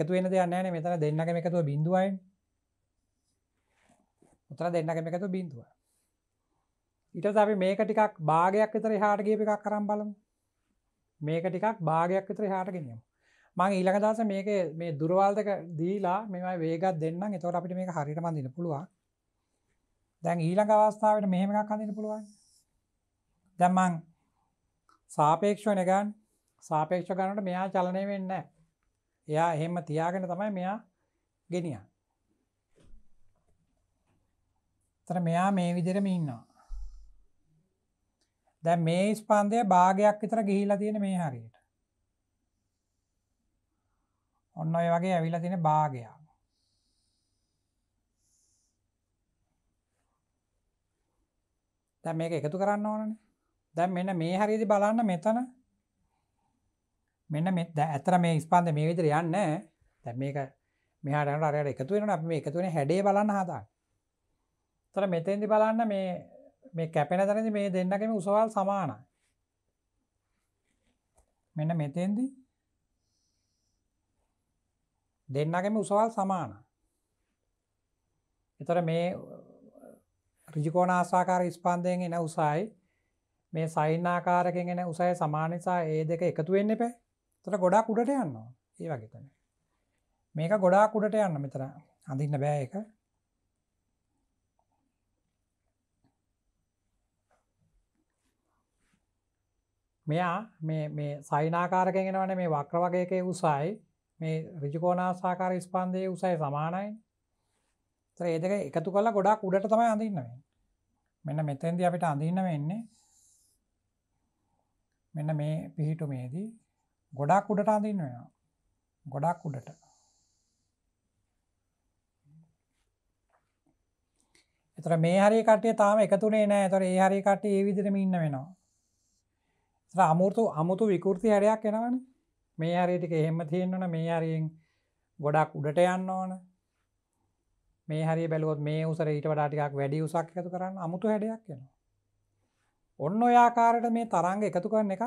එකතු වෙන දෙයක් නෑන මෙතන දෙන්නක එකතුව බිඳුවයි උතර දෙන්නක එකතු බිඳුව ඉට අපි මේක ටිකක් භාගයක් විතර හාටගේ එකක් කරම් බලමු මේක ටිකක් භාගයක් විතර හාටගෙනියම් මං ඊළඟ දස මේක මේ දුරවාල්දක දීලා මෙමයි වේගත් දෙන්න එතවට අපිට මේක හරිට මඳන්න පුළුවන් දැන් ඊළඟ අවස්ථාවට මෙහෙමක් අඳන්න පුළුවන් දැමං සාපේක්ෂව නගන් සාපේක්ෂ ගණට මෙයා චලනය වෙන්න එයා එහෙම තියාගෙන තමයි මෙයා ගෙනිය තර මෙයා මේ විදිරම ඉන්නවා දැ මේ ස්පන්දය භාගයක් විතර ගිහිලා තියෙන මේ හරියට ඔන්න ඔය වගේ ඇවිලා තියෙන භාගයක් දැ මේක එකතු කරන්න ඕනනේ දැන් මෙන්න මේ හරිදි බලන්න මෙතන මෙන්න මෙ ඇතර මේ ස්පාන්ද මේ විදිර යන්න දැ මේක මෙහාටනට අරයට එකතුවෙන අප මේ එකතුවෙන හැඩේ බලන්න හදා තර මෙතෙන්දි බලන්න මේ මේ කැපෙන තරදි මේ දෙන්නකම උසවල් සමාන මෙන්න මෙතෙන්දි දෙන්නගම උසවල් සමාන එතර මේ රිජිකෝන ආසාකාර ස්පාන්දයෙන් එන උසායි මේ සයින්නාකාරකෙන් එන උසය සමානනිසා ඒ දෙක එකතු වෙන්න පැ තොට ගොඩා කුඩට යන්නවා ඒ වගේතන මේක ගොඩා කුඩට යන්න මෙතර අඳන්න බෑ එක මෙයා මේ සයිනාකාරකගෙනවන මේ වක්‍ර වගේකේ උසයි මේ රිජිකෝනාසාකාර ස්පන්දය උසයි සමානයි ඒ දෙක එකතු කලා ගොඩා කුඩට තමයි අඳන්නවෙන් මෙන්න මෙතැන්දි අපිට අඳන්න වෙන්නේ මෙන්න මේ පිහිටුමේදී ගොඩක් උඩට අඳින්න වෙනවා ගොඩක් උඩට එතර මේ හරි කටේ තාම එකතුනේ නෑ තොර ඒ හරි කටේ ඒ විදිරම ඉන්න වෙනවා අමුතු අමුතු විකෘති හරයක් එෙනවන මේ හරිටික එහෙම තියෙන්න්නන මේ හරියෙන් ගොඩක් උඩට යන්න ඕන මේ හරි බැලුවොත් මේ උසර ඊට වඩාටිකක් වැඩි උසක් ඇතු කරන්න අමුතු හැඩයක් එෙනවා ඔන්න ඔයාකාරයට මේ තරංග එකතු කරන එකක්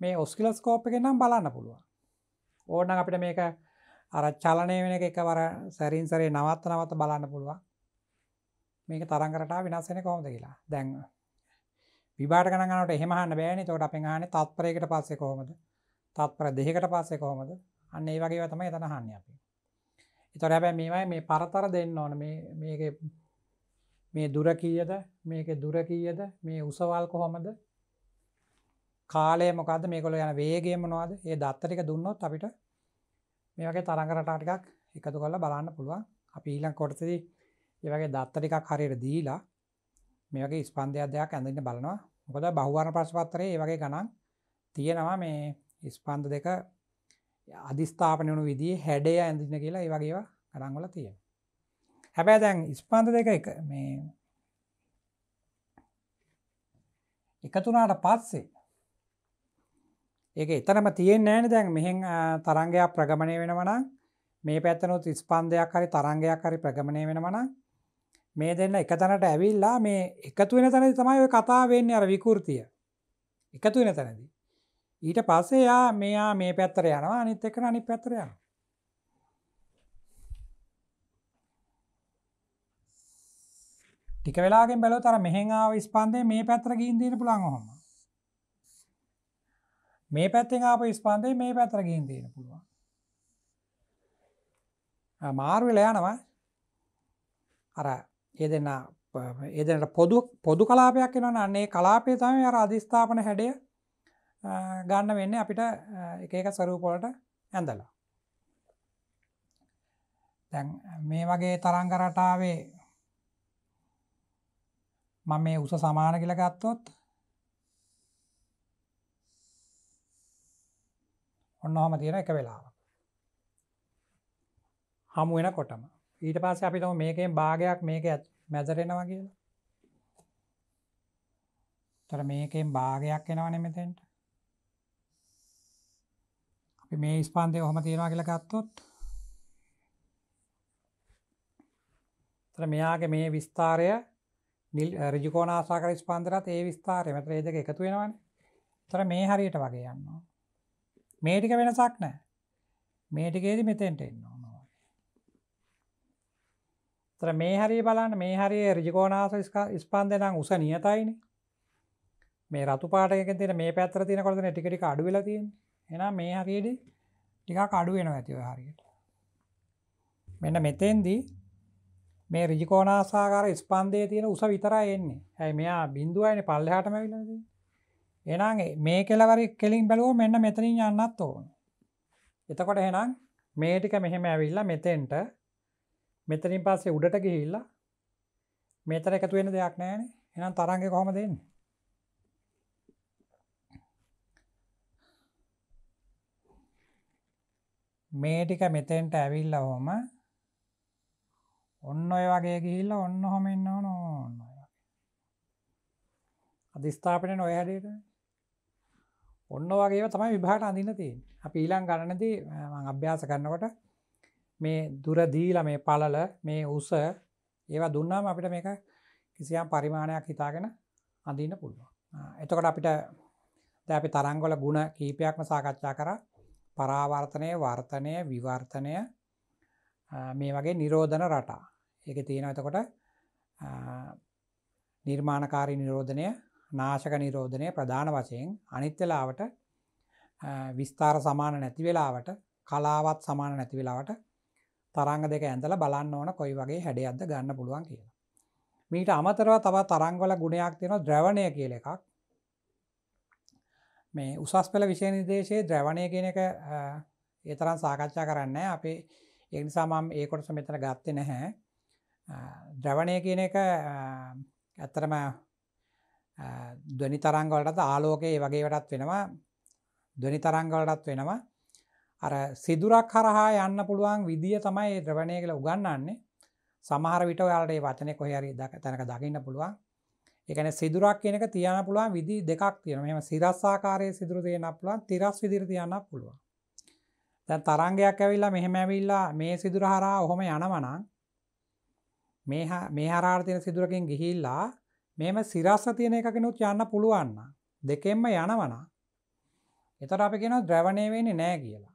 මේ ඔස්කිලස්කෝප් එක නම් බලන්න පුළුවන් ඕන අපිට මේක අර චලනය වෙන එක එකවර සැරින් සරේ නවත්ත නවත බලන්න පුළුවන් මේක තරංගරට විනාසෙන කොමද කියලා දැන්ව විබාට ගනගනට එහෙමහන්න බෑන තොට අප හන තත්පරයකට පස්සේ කොහොමද තත්පර දෙහකට පස්සේ කොහොමද අන්න ඒ වගේ තමයි තන හන්න අපි එතොර හැබැ මේමයි මේ පරතර දෙන්න ඕන මේක මේ දුර කීයද මේක දුර කීයද මේ උසවල් කොහොමද කාලය මොකද මේකොල යන වේගේම නොවාද ඒ දත්තටික දුන්නොත් අපිට මේ වගේ තරඟරටාටිකක් එකතු කොල්ල බලන්න පුළුවන් අපි ඊලං කොටසදී ඒ වගේ දත්තටිකක් හරියට දීලා මේ වගේ ස්පන්ධයක් දෙයක් ඇඳන්න බලනවා මොකද බහුවරණ ප්‍රශ්පත්තරය ඒ වගේ ගණන් තියෙනවා මේ ස්පන්ධ දෙක අධිස්ථාපනයනු විදි හැඩය ඇඳින කියලා ඒ වගේවා ගඩංගොල තියෙන හැබැ දැන් ස්පාන්ත දෙක එක මේ එකතුනාට පස්සේ ඒක එතනම තියෙන් නෑන දැන් මෙහෙන් තරංගයක් ප්‍රගමණය වෙනවන මේ පැත්තනොත් ස්පන්ධයක් හරි තරංගයක් හරි ප්‍රගමණය වෙනවන මේ දෙන්න එක තැනට ඇවිල්ලා මේ එකතු වෙන තැනදි තමයි ඔය කතා වෙන්න අර විකෘතිය එකතු වෙන තැනදී ඊට පස්සේ යා මෙයා මේ පැත්තර යනවා අනිත් එකන අනි පැත්තරයනවා ටික වෙලාගෙන් බැලෝ තර මෙහොව ස්පන්දය මේ පැත්‍ර ගීන්දීන පුළන්හොම මේ පැත්තිෙන් අප ස්පන්දය මේ පැත්‍ර ගීන්දීන පුළුවන් මාර්විල යනවා අර ඒ දෙන්න එදනට පොදු පොදු කලාපයක් එනවන අන්නේ කලාපය තම අර අධිස්ථාපන හැඩය ගන්න වෙන්න අපිට එකක සරූපොලට ඇඳලා දැන් මේ වගේ තරංගරටාවේ මම මේ උස සමාන කියලා ගත්තොත් ඔන්න ඔහම තියෙන එක වෙලාවක්. හමු වෙනකොටම. ඊට පස්සේ අපි තම මේකෙන් භාගයක් මේක මැදරෙනවා කියලා. තර මේකෙන් භාගයක් එනවනේ මෙතෙන්ට. අපි මේ ස්පන්දය ඔහොම තියෙනවා කියලා ගත්තොත් තර මෙයාගේ මේ විස්ථාරය රිජිකෝන ආසාකර ස්පන්දරත් ඒ විස්ථාරය මෙතර ඒ දෙක එකතු වෙනවන තර මේ හරියට වගේ යන්න මේටික වෙනසක් නෑ මේටිකේද මෙතෙන්ට එන්න ඕනවා තර මේ හරි බලන්න මේ හරි රිජිකෝනාස ස්පන්දනම් උස නියතයින මේ රතු පාටක තින මේ පැත්තර තින කොරන ටිකටි අඩුවෙල තියෙන් එනා මේ හරියට ටිකා අඩු වෙන ඇතිව හරියට මෙන්න මෙතෙන්දී මේ රිජිකෝනාසාකාර ස්පන්දය තියෙන උස විතර එන්නේ ඇයි මෙයා බින්දුවයන පල්ලහටම විලද එනම් මේ කෙලවරි කෙලින් බැලුව මෙන්න මෙතනින් යන්නත් ඕන එතකොට හෙනම් මේටික මෙහෙම ඇවිල්ලා මෙතෙන්ට මෙතරින් පස්සේ උඩට ගිහිල්ලා මෙතර එකතු වෙන දෙයක් නෑන එනම් තරන්ග කොහොම දෙන්නේ මේ ටික මෙතෙන්ට ඇවිල්ල හෝම ඔන්න ඔය වගේ ගිහිල්ල ඔන්න හොම ඉන්න ඕන ඔන්න අධිස්ථාපනය නොය හැඩට ඔන්න වගේ තමයි විභාට අඳන්න තින් අපි ඊළං ගණනති අභ්‍යාස කරන්නකොට මේ දුරදීල මේ පලල මේ උස ඒවා දුන්නාම අපිට මේක කිසියම් පරිමාණයක් හිතාගෙන අඳන්න පුළුව එතකොට අපිට දැපි තරංගොල ගුණ කීපයක්ම සාකච්ඡා කර පරාවර්තනය වර්තනය විවර්තනය මේ වගේ නිරෝධන රටා එක තියෙන එතකොට නිර්මාණකාරී නිරෝධනය නාශක නිරෝධනය ප්‍රධාන වශයෙන් අනිත්‍යලාවට විස්ථාර සමාන නැති වෙලාවට කලාවත් සමාන නැති වෙලාවට තරංග දෙක ඇඳල බලන්න ඕන කොයි වගේ හැඩයක්ද ගන්න පුළුවන් කියලා. මීට අමතරව තව තරංගවල ගුණයක් තියෙන ද්‍රවණය කියල එකක් මේ උසස් පෙළ විෂය නිදේශයේ ද්‍රවණය කියන එක ඒතරන් සාකච්ඡා කරන්න අපේ එනිසාමම් ඒකොටස මෙතන ගත්ත නැහැ ද්‍රවණය කියන එක ඇත්තරම දනි තරංගවලටත් ආලෝකයේ වගේවටත් වෙනවා දනි තරංගවලටත් වෙනවා අර සිදුරක් හරහා යන්න පුළුවන් විදිිය තමයි ද්‍රවණය කළ උගන්නන්නේ සමහර විට ඔයාලටේ වචනය කොහරි දක තැනක දකින්න පුළුවන් එකන සිදුරක් කියනක තියන පුළුවන් විදි දෙකක් තියෙන මෙම සිරස්සාකාරය සිදුර තියෙන පුළුවන් තිරස් විදිර තියන්න පුළුවන් තරංගයක් ඇවිල්ලා මෙහෙමැවිල්ලා මේ සිදුරහරා ඔහොම යනවනං මේ හාරාර්තියන සිදුරකින් ගිහිල්ලා මෙම සිරස්ස තියෙන එකකෙනුත් යන්න පුළුවන්න දෙකෙන්ම යනවනා එතට අපි කියෙන ද්‍රවණයවෙන්නේ නෑ කියලා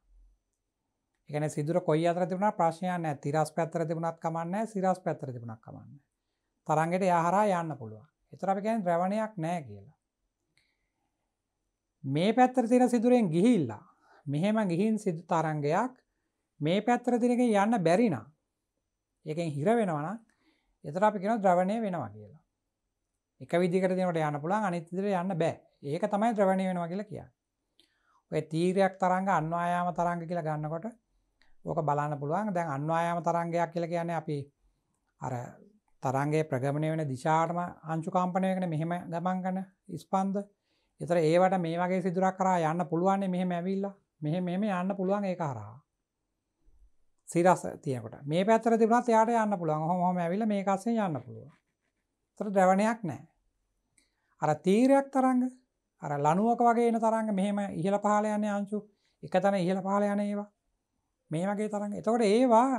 එකන සිදුර කොයි අතර තිබුණ ප්‍රශ්නයන්න තිරස් පැත්තර තිබුණත් කමන්න සිරස් පැත්තර තිබුණක් කමන්න තරන්ගෙට යහරා යන්න පුළුව එතර අපි ගැන ද්‍රවණයක් නෑ කියලා මේ පැත්තර තිර සිදුරෙන් ගිහිල්ලා මෙහෙම ගිහින් සිදු තරංගයක් මේ පැත්තර තිරක යන්න බැරිනා එකෙන් හිරවෙනවන එතර අපි කියෙන ද්‍රවණය වෙනවා කියලා එක විදිකට දෙනට යන පුළන් අනිතිදර යන්න බෑ ඒක තමයි ද්‍රවණය වෙනවා කියලා කිය ඔය තීරයක් තරංග අන්වායාම තරංග කියලා ගන්නකොට ඕක බලන්න පුළුවන් දැන් අන්වායාම තරංගයක් කියලා කියන්නේ අපි අර තරන්ගේ ප්‍රගමණය වෙන දිශාටම අංචුකම්පනයගෙන මෙහෙම ගමන් ගන ඉස්පන්ද එතර ඒවට මේ වගේ සිදුරක් කරා යන්න පුළුවන් මෙහෙම ඇවිල්ලා මෙහෙ මෙම යන්න පුළුවන් ඒ කරා සිරස තියකට මේ පැත්තර තිබුණත් යාට යන්න පුළුවන් හොම ඇවිල මේ කාසේ යන්න පුළුව තර ද්‍රවණයක් නෑ අර තීරයක් තරංග අර ලනුවක වගේ එන තරංග මෙහෙම ඉහළ පහල යන්න අංචු එක තන ඉහළ පහල යන ඒවා මේ වගේ තරඟ එතකොට ඒවා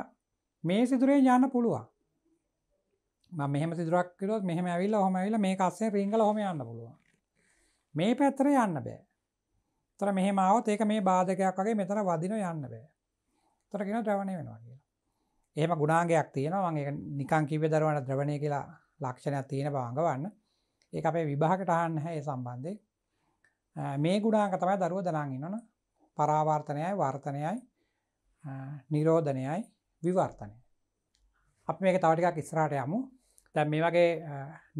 මේ සිදුරේ යන්න පුළුවන් මෙහම සිදුරක්කිලොත් මෙහම ඇවිල්ල හොම ඇවිල මේ කස්සේ රිංගල හොම යන්න පුළුවන් මේ පැත්තර යන්න බෑ තර මෙහෙමාවත් ඒක මේ බාධකයක් වගේ මෙතර වදින යන්න බෑ තොරගෙන ද්‍රවණය වෙනවා කියලා එහෙම ගුණාගයක් තියෙනවා මගේ නිකං කිවේ දරවන ද්‍රවණය කියලා ලක්ෂණයක් තියෙන බවංගවන්න ඒ අපේ විභාගට අහන්න හැ ඒ සම්බන්ධය මේ ගුණාග තමයි දරුව දනාගන්නන පරාවර්තනයයි වර්තනයයි නිරෝධනයයි විවර්තනය අප මේක තවටිකක් ඉස්රාට යමු දැන් මේ වගේ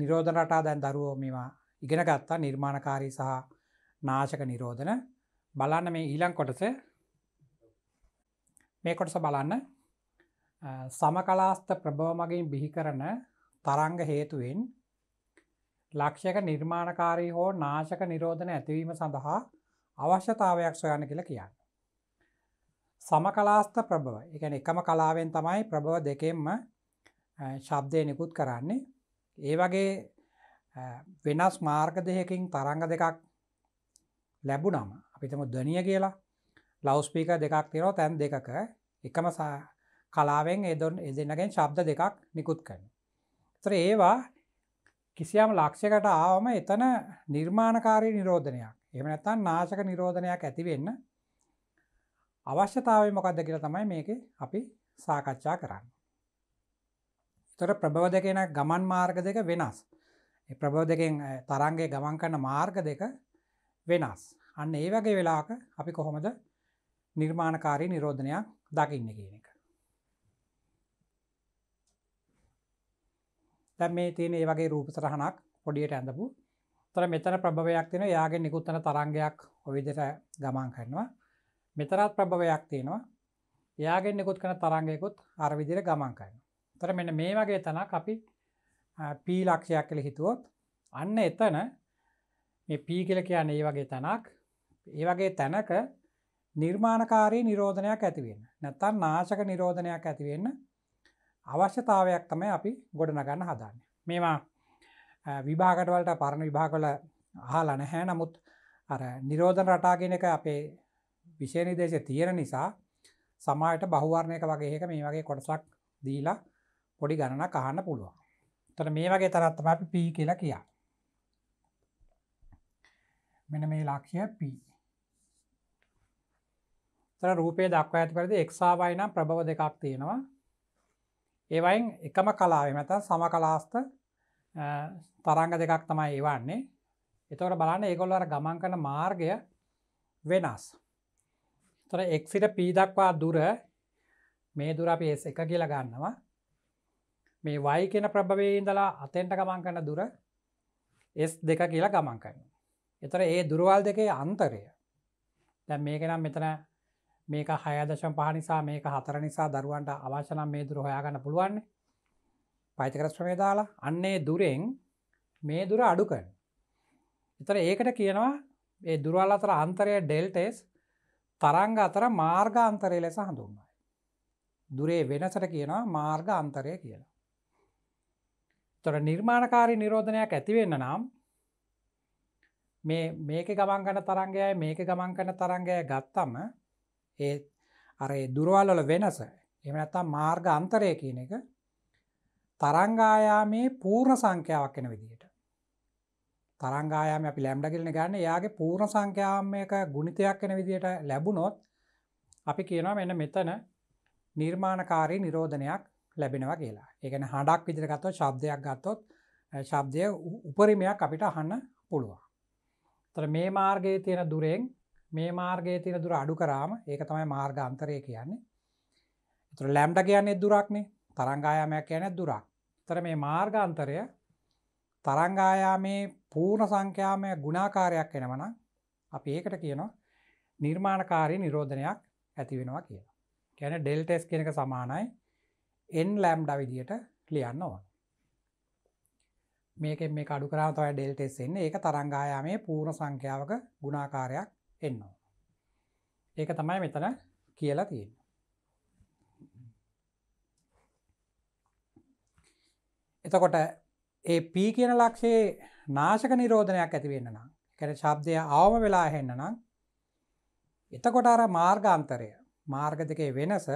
නිරෝධන රටා දැන් දරුවෝ මේවා ඉගෙන ගත්තා නිර්මාණකාරී සහ නාශක නිරෝධන බලන්න මේ ඊළං කොටස මේ කොටස බලන්න සමකලාස්ත ප්‍රභවමගින් බිහි කරන තරංග හේතුවෙන් ලක්ෂක නිර්මාණකාරී හෝ නාශක නිරෝධන ඇතිවීම සඳහා අවශ්‍යතාවයක් සොයන්න කියල කියන්න. සමකලාස්ත ප්‍රභව එකන එකම කලාවෙන් තමයි ප්‍රභව දෙකෙන්ම ශබ්දය නිකුත් කරන්නේ ඒ වගේ වෙනස් මාර්ග දෙයකින් තරංග දෙකක් ලැබුනම අපිතම දනිය කියලා ලවස්පීක දෙකක් තිරෝ තැන් දෙකක එකම කලාවෙන් එදොන් එදන්නගෙන් ශබ්ද දෙකක් නිකුත් කරන. තර ඒවා කිසියම් ලක්ෂයකට ආවම එතන නිර්මාණකාරී නිරෝධනයක් එම නැත්තන් නාශක නිරෝධනයක් ඇතිවෙන්න අවශ්‍යතාව මොකක්ද කියල තමයි මේක අපි සාකච්ඡා කරන්න. තොර ප්‍රබව දෙකෙන ගමන් මාර්ග දෙක වෙනස්. ප්‍රබව දෙකෙන් තරන්ගේ ගමන් කරන මාර්ග දෙක වෙනස්. අන්න ඒ වගේ වෙලාක අපි කොහොමද නිර්මාණකාරී නිරෝධනයක් දකින්න කියන එක. දැ මේ තියෙන ඒ වගේ රූප සරහනක් පොඩියට ඇඳපු තර මෙතන ප්‍රභවයක් තියෙන යාගේ නිකුත්තන තරංගයක් ඔවිදර ගමන් කරනවා මෙතරත් ප්‍රභවයක් තියෙනවා යාගෙන් නිකුත් කන තරංගයකුත් අරවිදිර ගමන් කරන. තර මෙන මේ වගේ තනක් අපි පී ලක්ෂයක් කළ හිතුවොත් අන්න එතන මේ පී කියල කියන්නේ ඒ වගේ තනක් ඒ වගේ තැනක නිර්මාණකාරී නිරෝධනයක් ඇතිවෙන්න නැත්තන් නාශක නිරෝධනයක් ඇතිවෙන්න අවශ්‍යතාවයක් තමයි අපි ගොඩනගන්න හදන්න මේවා විභාගටවලට පරණ විභාගල හලා නැහැ නමුත් අර නිරෝධන රටාගෙන එක අපේ විශේණි දේශ තියෙන නිසා සමායට බහුවර්ණයක වගේ එක මේ වගේ කොටසක් දීලා පොඩි ගණන කහන්න පුළුවන් තොට මේ වගේ තරත්තම අපි පී කියලා කියා මෙන මේ ලක්ෂය පී තර රූපය දක්වා ඇති පරිදි එක්සාවයි නම් ප්‍රභව දෙකක් තියෙනවා ඒවයින් එකම කලාවේ මත සම කලාස්ත තරංග දෙකක් තමයි ඒවන්නේ එතවට බලන්න ඒගොල්ලර ගමන් කන මාර්ගය වෙනස් තොර එක්සිට පීදක්වා දුර මේ දුර අපි එස් එක කියලා ගන්නවා මේ වයි කියෙන ප්‍රභවේඉදලා අතෙන්ට ගමන් කන දුර එස් දෙක කියලා ගමන් කරන එතර ඒ දුරවල් දෙකේ අන්තරය දැ මේකනම් මෙතන මේක හයදශම් පහ නිසා මේක හතර නිසා දරුවන්ට අවශනම් මේ දුර හොයාගන්න පුළුවන්නේ පයිතිකරස්්‍රමය දාලා අන්නේ දුරෙන් මේ දුර අඩුකන් එතර ඒකට කියනවා ඒ දුරවල් අතර අන්තරය ඩෙල්ටෙස් තරංග අතර මාර්ග අන්තරය ලෙස හඳුන්වයි දුරේ වෙනසට කියනවා මාර්ග අන්තරය කියලා තොර නිර්මාණකාරී නිරෝධනයක් ඇතිවෙන්න නම් මේ මේක ගමන් කන තරංගයයි මේක ගමන් කන තරංගය ගත්තම ඒ අරේ දුරවල්වල වෙනස එමනත්තා මාර්ග අන්තරය කියන එක තරංගායාමේ පූර්ණ සංඛ්‍යාවක් එන විදිහට තරංගායාම අපි ලැම්ඩ කිරන ගන්න යාගේ පූර්ණ සංඛ්‍යාමයක ගුණිතයක් එන විදිහට ලැබුණොත් අපි කියනවා මෙන්න මෙතන නිර්මාණකාරී නිරෝධනයක් ලැබෙනවා කියලා ඒගැන හඩක් විදිරගත්තව ශබ්දයක් ගත්තොත් ශබ්දය උපරිමයක් අපිට අහන්න පුළුවන් තර මේ මාර්ගයේ තියෙන දුරෙන් මේ මාර්ගය තින දුර අඩු කරාම ඒක තමයි මාර්ගන්තරය කියන්නේ තුර ලැම්ට කියන්නේ දුරක්නේ තරංගායාමයක් කියන දුරක් තර මේ මාර්ගන්තරය තරංගායාමේ පූර්ණ සංඛ්‍යාමය ගුණාකාරයක් එනවන අපි ඒකට කියනවා නිර්මාණකාරී නිරෝධනයක් ඇති වෙනවා කියන ගැන ඩෙල්ටෙස් කෙනක සමානයි එන් ලැම්ඩ විදියට ලියන්න ඕන මේක මේ කඩු කරාතවයි ඩෙල්ටෙස් එන්න ඒ තරංගායාමේ පූර්ණ සංඛ්‍යාවක ගුණාකාරයක් එන්න. ඒක තමයි මෙතන කියලා තියෙන. එතකොට ඒ පී කියන ලක්ෂයේ නාශක නිරෝධනයක් ඇතිවෙන්න නම් කැන ශබ්දය අවම වෙලා හෙන්න නම් එතකොට අර මාර්ගාන්තරය මාර්ග දෙකේ වෙනස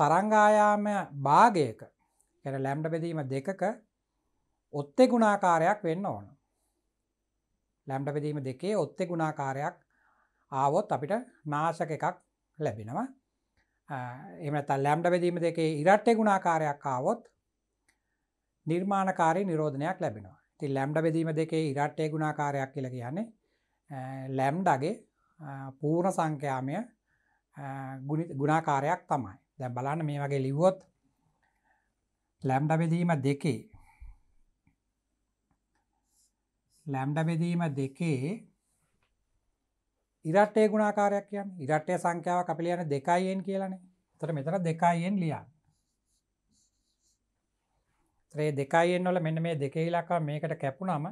තරංගායාම භාගයක කැන ලැම්ඩ බෙදීම දෙකක ඔත්තේ ගුණාකාරයක් වෙන්න ඕනු ලැම්ඩ පෙදීම දෙකේ ඔත්තෙ ගුණාකාරයක් ආවොත් අපිට නාශක එකක් ලැබෙනවා එමත ලැම්ඩ පෙදීම දෙකේ ඉරට්ටේ ගුණාකාරයක් ආවොත් නිර්මාණකාරී නිරෝධනයක් ලැබෙනවා ති ලැම්ඩ පෙදීම දෙකේ ඉරට්ටේ ගුණාකාරයක් කියල කියන්නේ ලැම්ඩගේ පූර්ණ සංඛ්‍යාමය ගුණාකාරයක් තමයි දැ බලන්න මේ වගේ ලිවොත් ලැම්ඩ බෙදීම දෙකේ ලැම්ඩ බෙදීම දෙකේ ඉරට්ටේ ගුණාකාරයක් කියන්න ඉරට්ටේ සංඛ්‍යාවක් අපි ලියන දෙකයියෙන් කියලන තර මෙතර දෙකයියෙන් ලියන් ත්‍රේ දෙකයිෙන් නොල මෙන්න මේ දෙක ඉලක්කා මේකට කැපුණම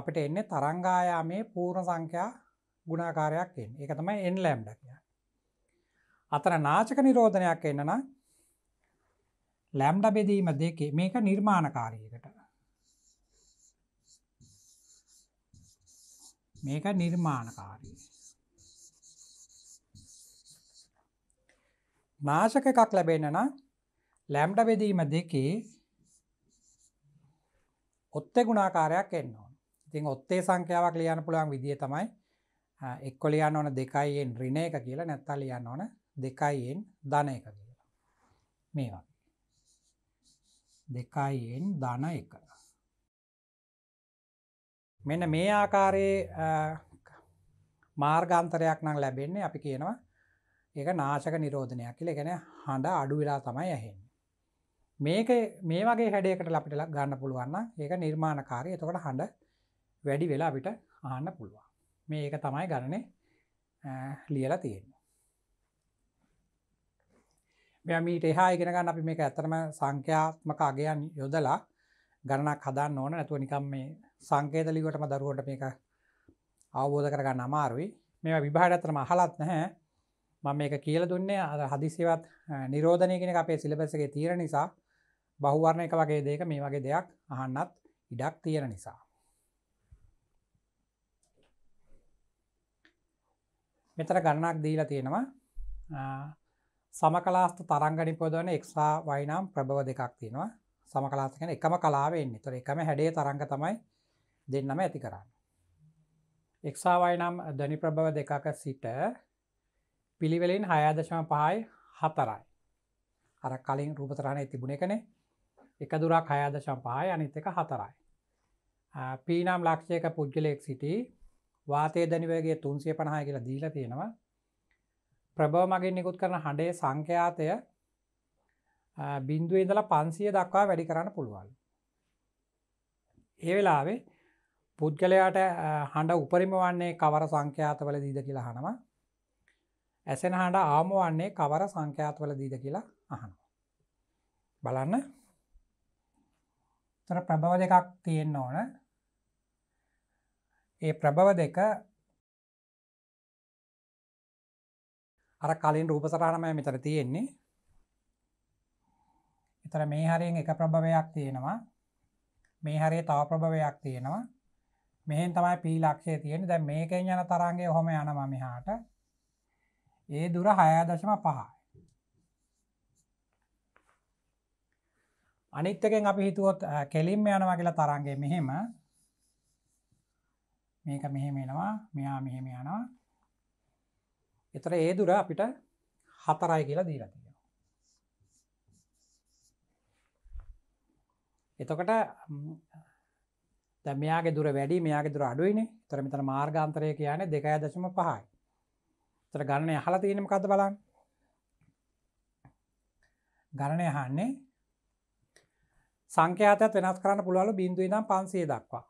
අපිට එන්න තරංගායා මේ පූර්ණ සංඛ්‍යා ගුණාකාරයක් එෙන් එක තමයි එන් ලෑම්ඩ කිය අතර නාචක නිරෝධනයක් එන්නන ලැම්ඩ බෙදීම දෙකේ මේක නිර්මාණකාරීකට මේක නිර්මාණකාරී. නාශක එකක් ලැබෙනන ලැම්ඩ බෙදීම දෙකේ ඔත්තේ ගුණාකාරයක් එන්න ඕන ඉතින් ඔත්තේ සංඛ්‍යාවක් ලියන්න පුළුවන් විදිිය තමයි එක්කො ලියන්න ඕන දෙකයිෙන් රිණ එක කියලා නැත්තා ලියන්න ඕන දෙකයිෙන් ධන එක කියලා මේ වගේ දෙකයිෙන් ධන එක මෙන්න මේ ආකාරයේ මාර්ගන්තරයක් නම් ලැබෙන්නේ අපි කියනවා ඒක නාශක නිරෝධනයක් කියල ගැන හඬ අඩු වෙලා තමයි ඇහෙන් මේක මේ වගේ හැඩයකට ලපිට ගන්න පුළුවන්න ඒක නිර්මාණකාරය එතකට හඬ වැඩි වෙලා අපිට ආන්න පුළුවන් මේ ඒක තමයි ගණනේ ලියලා තියෙන මෙමීට එහා ඉගෙනගන්න අපි මේක ඇතරම සංඛ්‍යාත්මක අගයන් යොදලා ගණනක් හදන්න ඕන නැතුව නිකම් මේ සංකේතලිවටම දරුවට මේක අවබෝධ කරගන්න අමාරුයි මේ විභාගත්‍රම අහලත් නැහැ මම මේක කියල දුන්නේ අද හදිසිවත් නිරෝධනයගෙන අපේ සිලබැසගේ තීර නිසා බහුවරණ එක වගේ දෙක මේ වගේ දෙයක් අහන්නත් ඉඩක් තියෙන නිසා. මෙතර ගණනක් දීලා තියෙනවා සමකලාස්ත තරංගනි පොදවන එක්සා වයිනම් ප්‍රභව දෙකක් තියෙනවා සමකලාස්කන එකම කලාවෙන්න තොර එකම හැඩේ තරංග තමයි දෙන්නම ඇති කරන්න. එක්සාවයි නම් ධනි ප්‍රභව දෙකක සිට පිළිවෙලින් හයාදශම පහයි හතරයි. අර කලින් රූපතරණය තිබුණ එකනේ එක දුරක් හයාදශම් පහයි අනිත් එක හතරයි. පීනම් ලක්ෂයක පුද්ගලයෙක් සිටි වාතය දනිවගේ තුන්සිය පණහා කියලා දීල තියෙනවා ප්‍රභව මගින් නිකුත් කරන හඬේ සංඛ්‍යාතය බින්දුව ඉඳලා පන්සිය දක්වා වැඩි කරන්න පුළුවන්. ඒ වෙලාවේ පුද්ගලයාට හඬ උපරිම වන්නේ කවර සංඛ්‍යාතවල දීද කියලා හනවා ඇසෙන හඬ ආම වන්නේ කවර සංඛ්‍යාතවල දීද කියලා අහනවා බලන්න තර ප්‍රභව දෙකක් තියෙන්න්න ඕන ඒ ප්‍රභව දෙක අර කලින් රූප සටහනමය මෙතර තියෙන්නේ එතර මේ හරියෙන් එක ප්‍රභවයක් තියෙනවා මේ හරේ තව ප්‍රභවයක් තියෙනවා මෙහෙන් තමයි පිහිලක්ෂය තියෙන දැ මේකෙන් යන තරන්ගේ හොම යනම මෙහාට ඒ දුර හයදශම පහයි අනිත්තකෙන් අපි හිතුවොත් කෙලින්ම යනවා කියලා තරන්ගේ මෙහෙම මේක මෙහෙමෙනවා මෙයා මෙහෙම යනවා එතර ඒ දුර අපිට හතරයි කියලා දීලති එතකට දැ මෙයාගේ දුර වැඩි මෙයාගේ දුර අඩුවනේ තර මෙතන මාර්ගන්තරය කියන දෙකය දශම පහයි තර ගණනය හලා තියෙනම කද බලන්න ගණනය හන්නේ සංඛ්‍යාතත් වෙනස් කරන්න පුළුවලු බින්දුව නම් පන්සේ දක්වා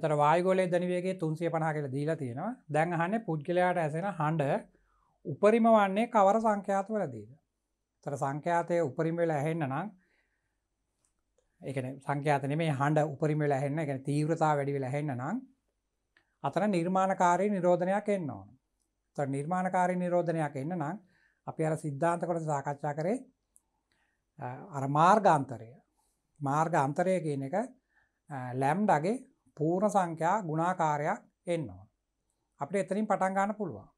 එතර වායගොලේ දනිවගේ තුන්සේ පනා කියල දීලා තියෙනවා දැන් අහන්නේ පුද්ගලයාට ඇසෙන හඬ උපරිම වන්නේ කවර සංඛ්‍යාත වලදීද තර සංඛ්‍යාතය උපරිම වෙලා ඇහෙන්න නම් එකන සංඛ්‍යාතන මේ හඬ උපරිම ලැහෙන්න එක තීව්‍රතා වැඩිවි ලැහෙන්න නම් අතන නිර්මාණකාරී නිරෝධනයක් එන්න ඕන ත නිර්මාණකාරී නිරෝධනයක් එන්න නම් අපි අර සිද්ධාන්තකොට සාකච්ඡා කරේ අර මාර්ගාන්තරය මාර්ග අන්තරය කියන එක ලැම්ඩගේ පූර්ණ සංඛ්‍යා ගුණාකාරයක් එන්න ඕන අපට එතනින් පටන්ගන්න පුළුවන්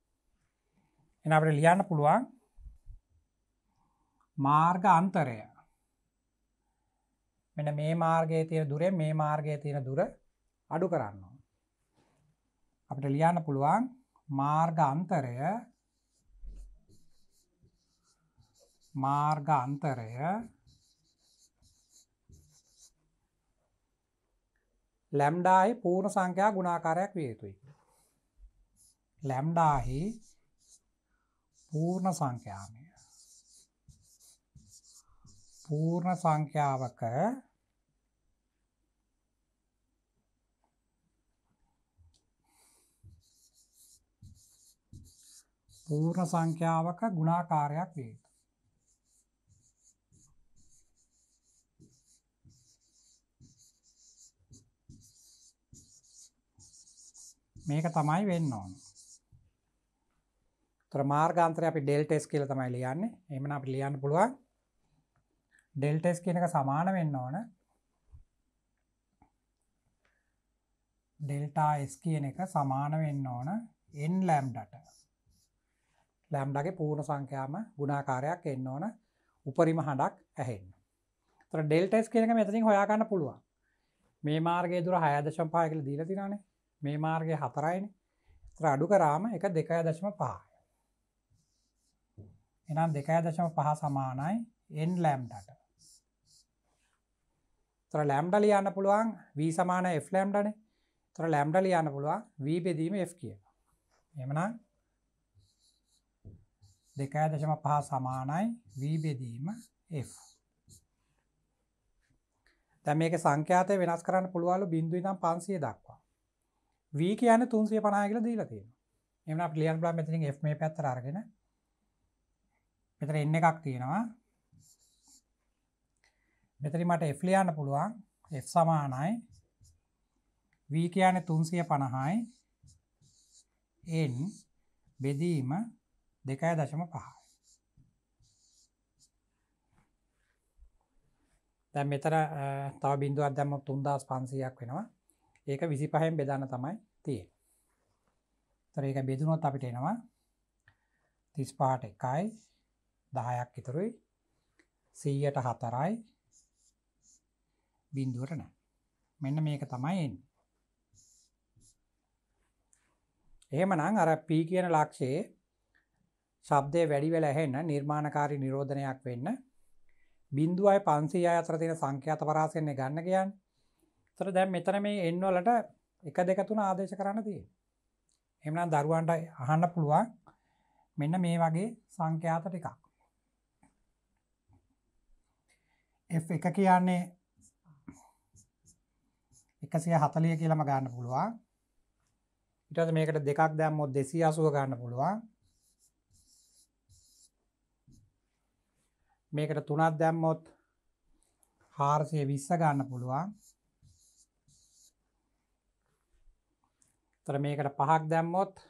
එන අපට ලියන්න පුළුවන් මාර්ග අන්තරය මෙන මේ මාර්ගයේ තියෙන දුරෙන් මේ මාර්ගයේ තියෙන දුර අඩු කරන්න. අපිට ලියන්න පුළුවන් මාර්ග අන්තරය මාර්ග අන්තරය ලැම්ඩාහි පූර්ණ සංඛ්‍යා ගුණාකාරයක් විය යුතුයි. ලැම්ඩාහි පූර්ණ සංඛ්‍යාමය පූර්ණ සංඛ්‍යාවක පූර්ණ සංඛ්‍යාවක ගුණාකාරයක් වේ. මේක තමයි වෙන්න ඕන. තර මාර්ගාන්තරය අපි ඩෙල්ටෙස් කියලා තමයි ලියන්නේ. එහෙමනම් අපිට ලියන්න පුළුවන් ඩෙල්ටස් කියනක සමාන වෙන්න ඕන ඩෙල්ටා S කියන එක සමාන වෙන්න ඕන එන් ලැම්ඩට ලැම්ඩගේ පූර්ණ සංඛ්‍යාම ගුණාකාරයක් එන්න ඕන උපරිම හඬක් ඇහෙන් තොර ඩෙල්ටස් කියනක මෙතතිින් හොයාගන්න පුළුවන් මේ මාර්ගය දුර හයදශම්පායකල දීල තිරනේ මේ මාර්ගය හතරයින තර අඩු කරාම එක දෙකය දශම පහ එනම් දෙකය දශම පහ සමානයි එන් ලැම්ඩට තොර ලෑම්ඩ ලියන්න පුළුවන් වී සමාන F ලෑම්ඩන තොර ලෑම්ඩ ලියන්න පුළුවන් වී බෙදීම F කිය එමන දෙකෑ දශම පහ සමානයි වී බෙදීම F දැ මේක සංඛ්‍යාතය වෙනස් කරන්න පුළුවලු බිඳු ඉතම් පන්සිය දක්වා වී කියන තුන්සිය පනාගල දීලතිය එම ලියන් බලා මෙතිින් F මේ පැත්තර අරගෙන මෙතර එන්න එකක් තියෙනවා මෙතරි මට F ලියන්න පුළුවන් F සමානයි V කියන තුන්සිය පණහයි N බෙදීම දෙකය දශම පහයි දැ මෙතර තව බින්දුව අදැම තුන්දස් පන්සියක් වෙනවා ඒක විසි පහෙන් බෙදන්න තමයි තිය තර ඒක බෙදුනොත් අපිට එනවා තිස් පාට එකයි දහයක් ඉතුරුයි සීයට හතරයි බින්දුවට නෑ මෙන්න මේක තමයි එන්න එහෙම නං අර පී කියන ලක්ෂයේ ශබ්දය වැඩි වෙලා ඇහෙන්න නිර්මාණකාරී නිරෝධනයක් වෙන්න බින්දුවයි පන්සේ අය අතර තියෙන සංඛ්‍යාත පරාසයන්නේ ගන්න කියන්න තර දැම් මෙතන මේ එන්නවලට එක දෙකතුන ආදේශ කරන්න තිය එමනම් දරුවන්ට අහන්න පුළුවන් මෙන්න මේ වගේ සංඛ්‍යාත ටිකක් එ එක කියන්නේ එකසිය හතලිය කියලම ගන්න පුළුවන් ඉටස මේකට දෙකක් දැම්මොත් දෙසී අසුව ගන්න පුළුවන් මේකට තුනත් දැම්මොත් හාරසය විස්ස ගන්න පුළුවන් තර මේකට පහක් දැම්මොත්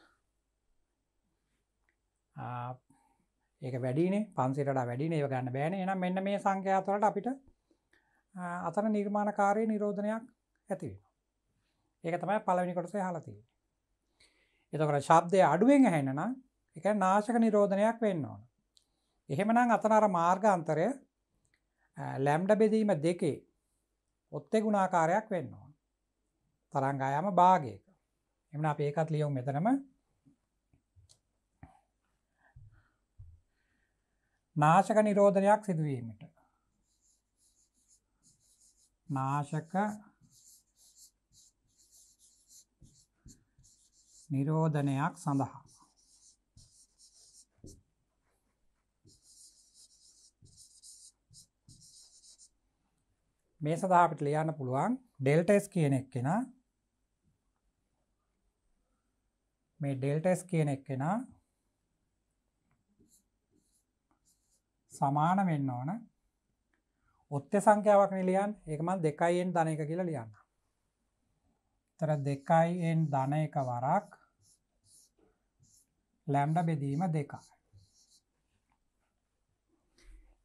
ඒක වැඩිනේ පන්සිරට වැඩින ඒ ගන්න බෑන එනම් මෙන්න මේ සංඛ්‍යාතුවලට අපිට අතන නිර්මාණකාරය නිරෝධනයක් ඇතිවෙන ඒක තමයි පලවෙනි කොටසේ හලතිය එතකට ශබ්දය අඩුවෙන් හැනනම් එක නාශක නිරෝධනයක් වෙන්න ඕන එහෙමනම් අතනර මාර්ගන්තරය ලැම්ඩ බෙදීම දෙකේ ඔත්තෙ ගුණාකාරයක් වෙන්න ඕන තරංගායම භාගයක එමන අප ඒකත් ලියවුම් මෙතනම නාශක නිරෝධනයක් සිදුවීමට නාශක නිරෝධනයක් සඳහා. මේ සඳහා අපිට ලියන්න පුළුවන් ඩෙල්ටස් කියන එක් කෙන මේ ඩෙල්ටස් කියන එක් කෙන සමාන වෙන්න ඕන ඔත්්‍ය සංඛ්‍යාවක් නිලියන් එකමල් දෙකයිෙන් ධන එක කියලා ලියන්න තර දෙකයිෙන් ධන එක වරක් ලැම්ඩ බෙදීම දෙක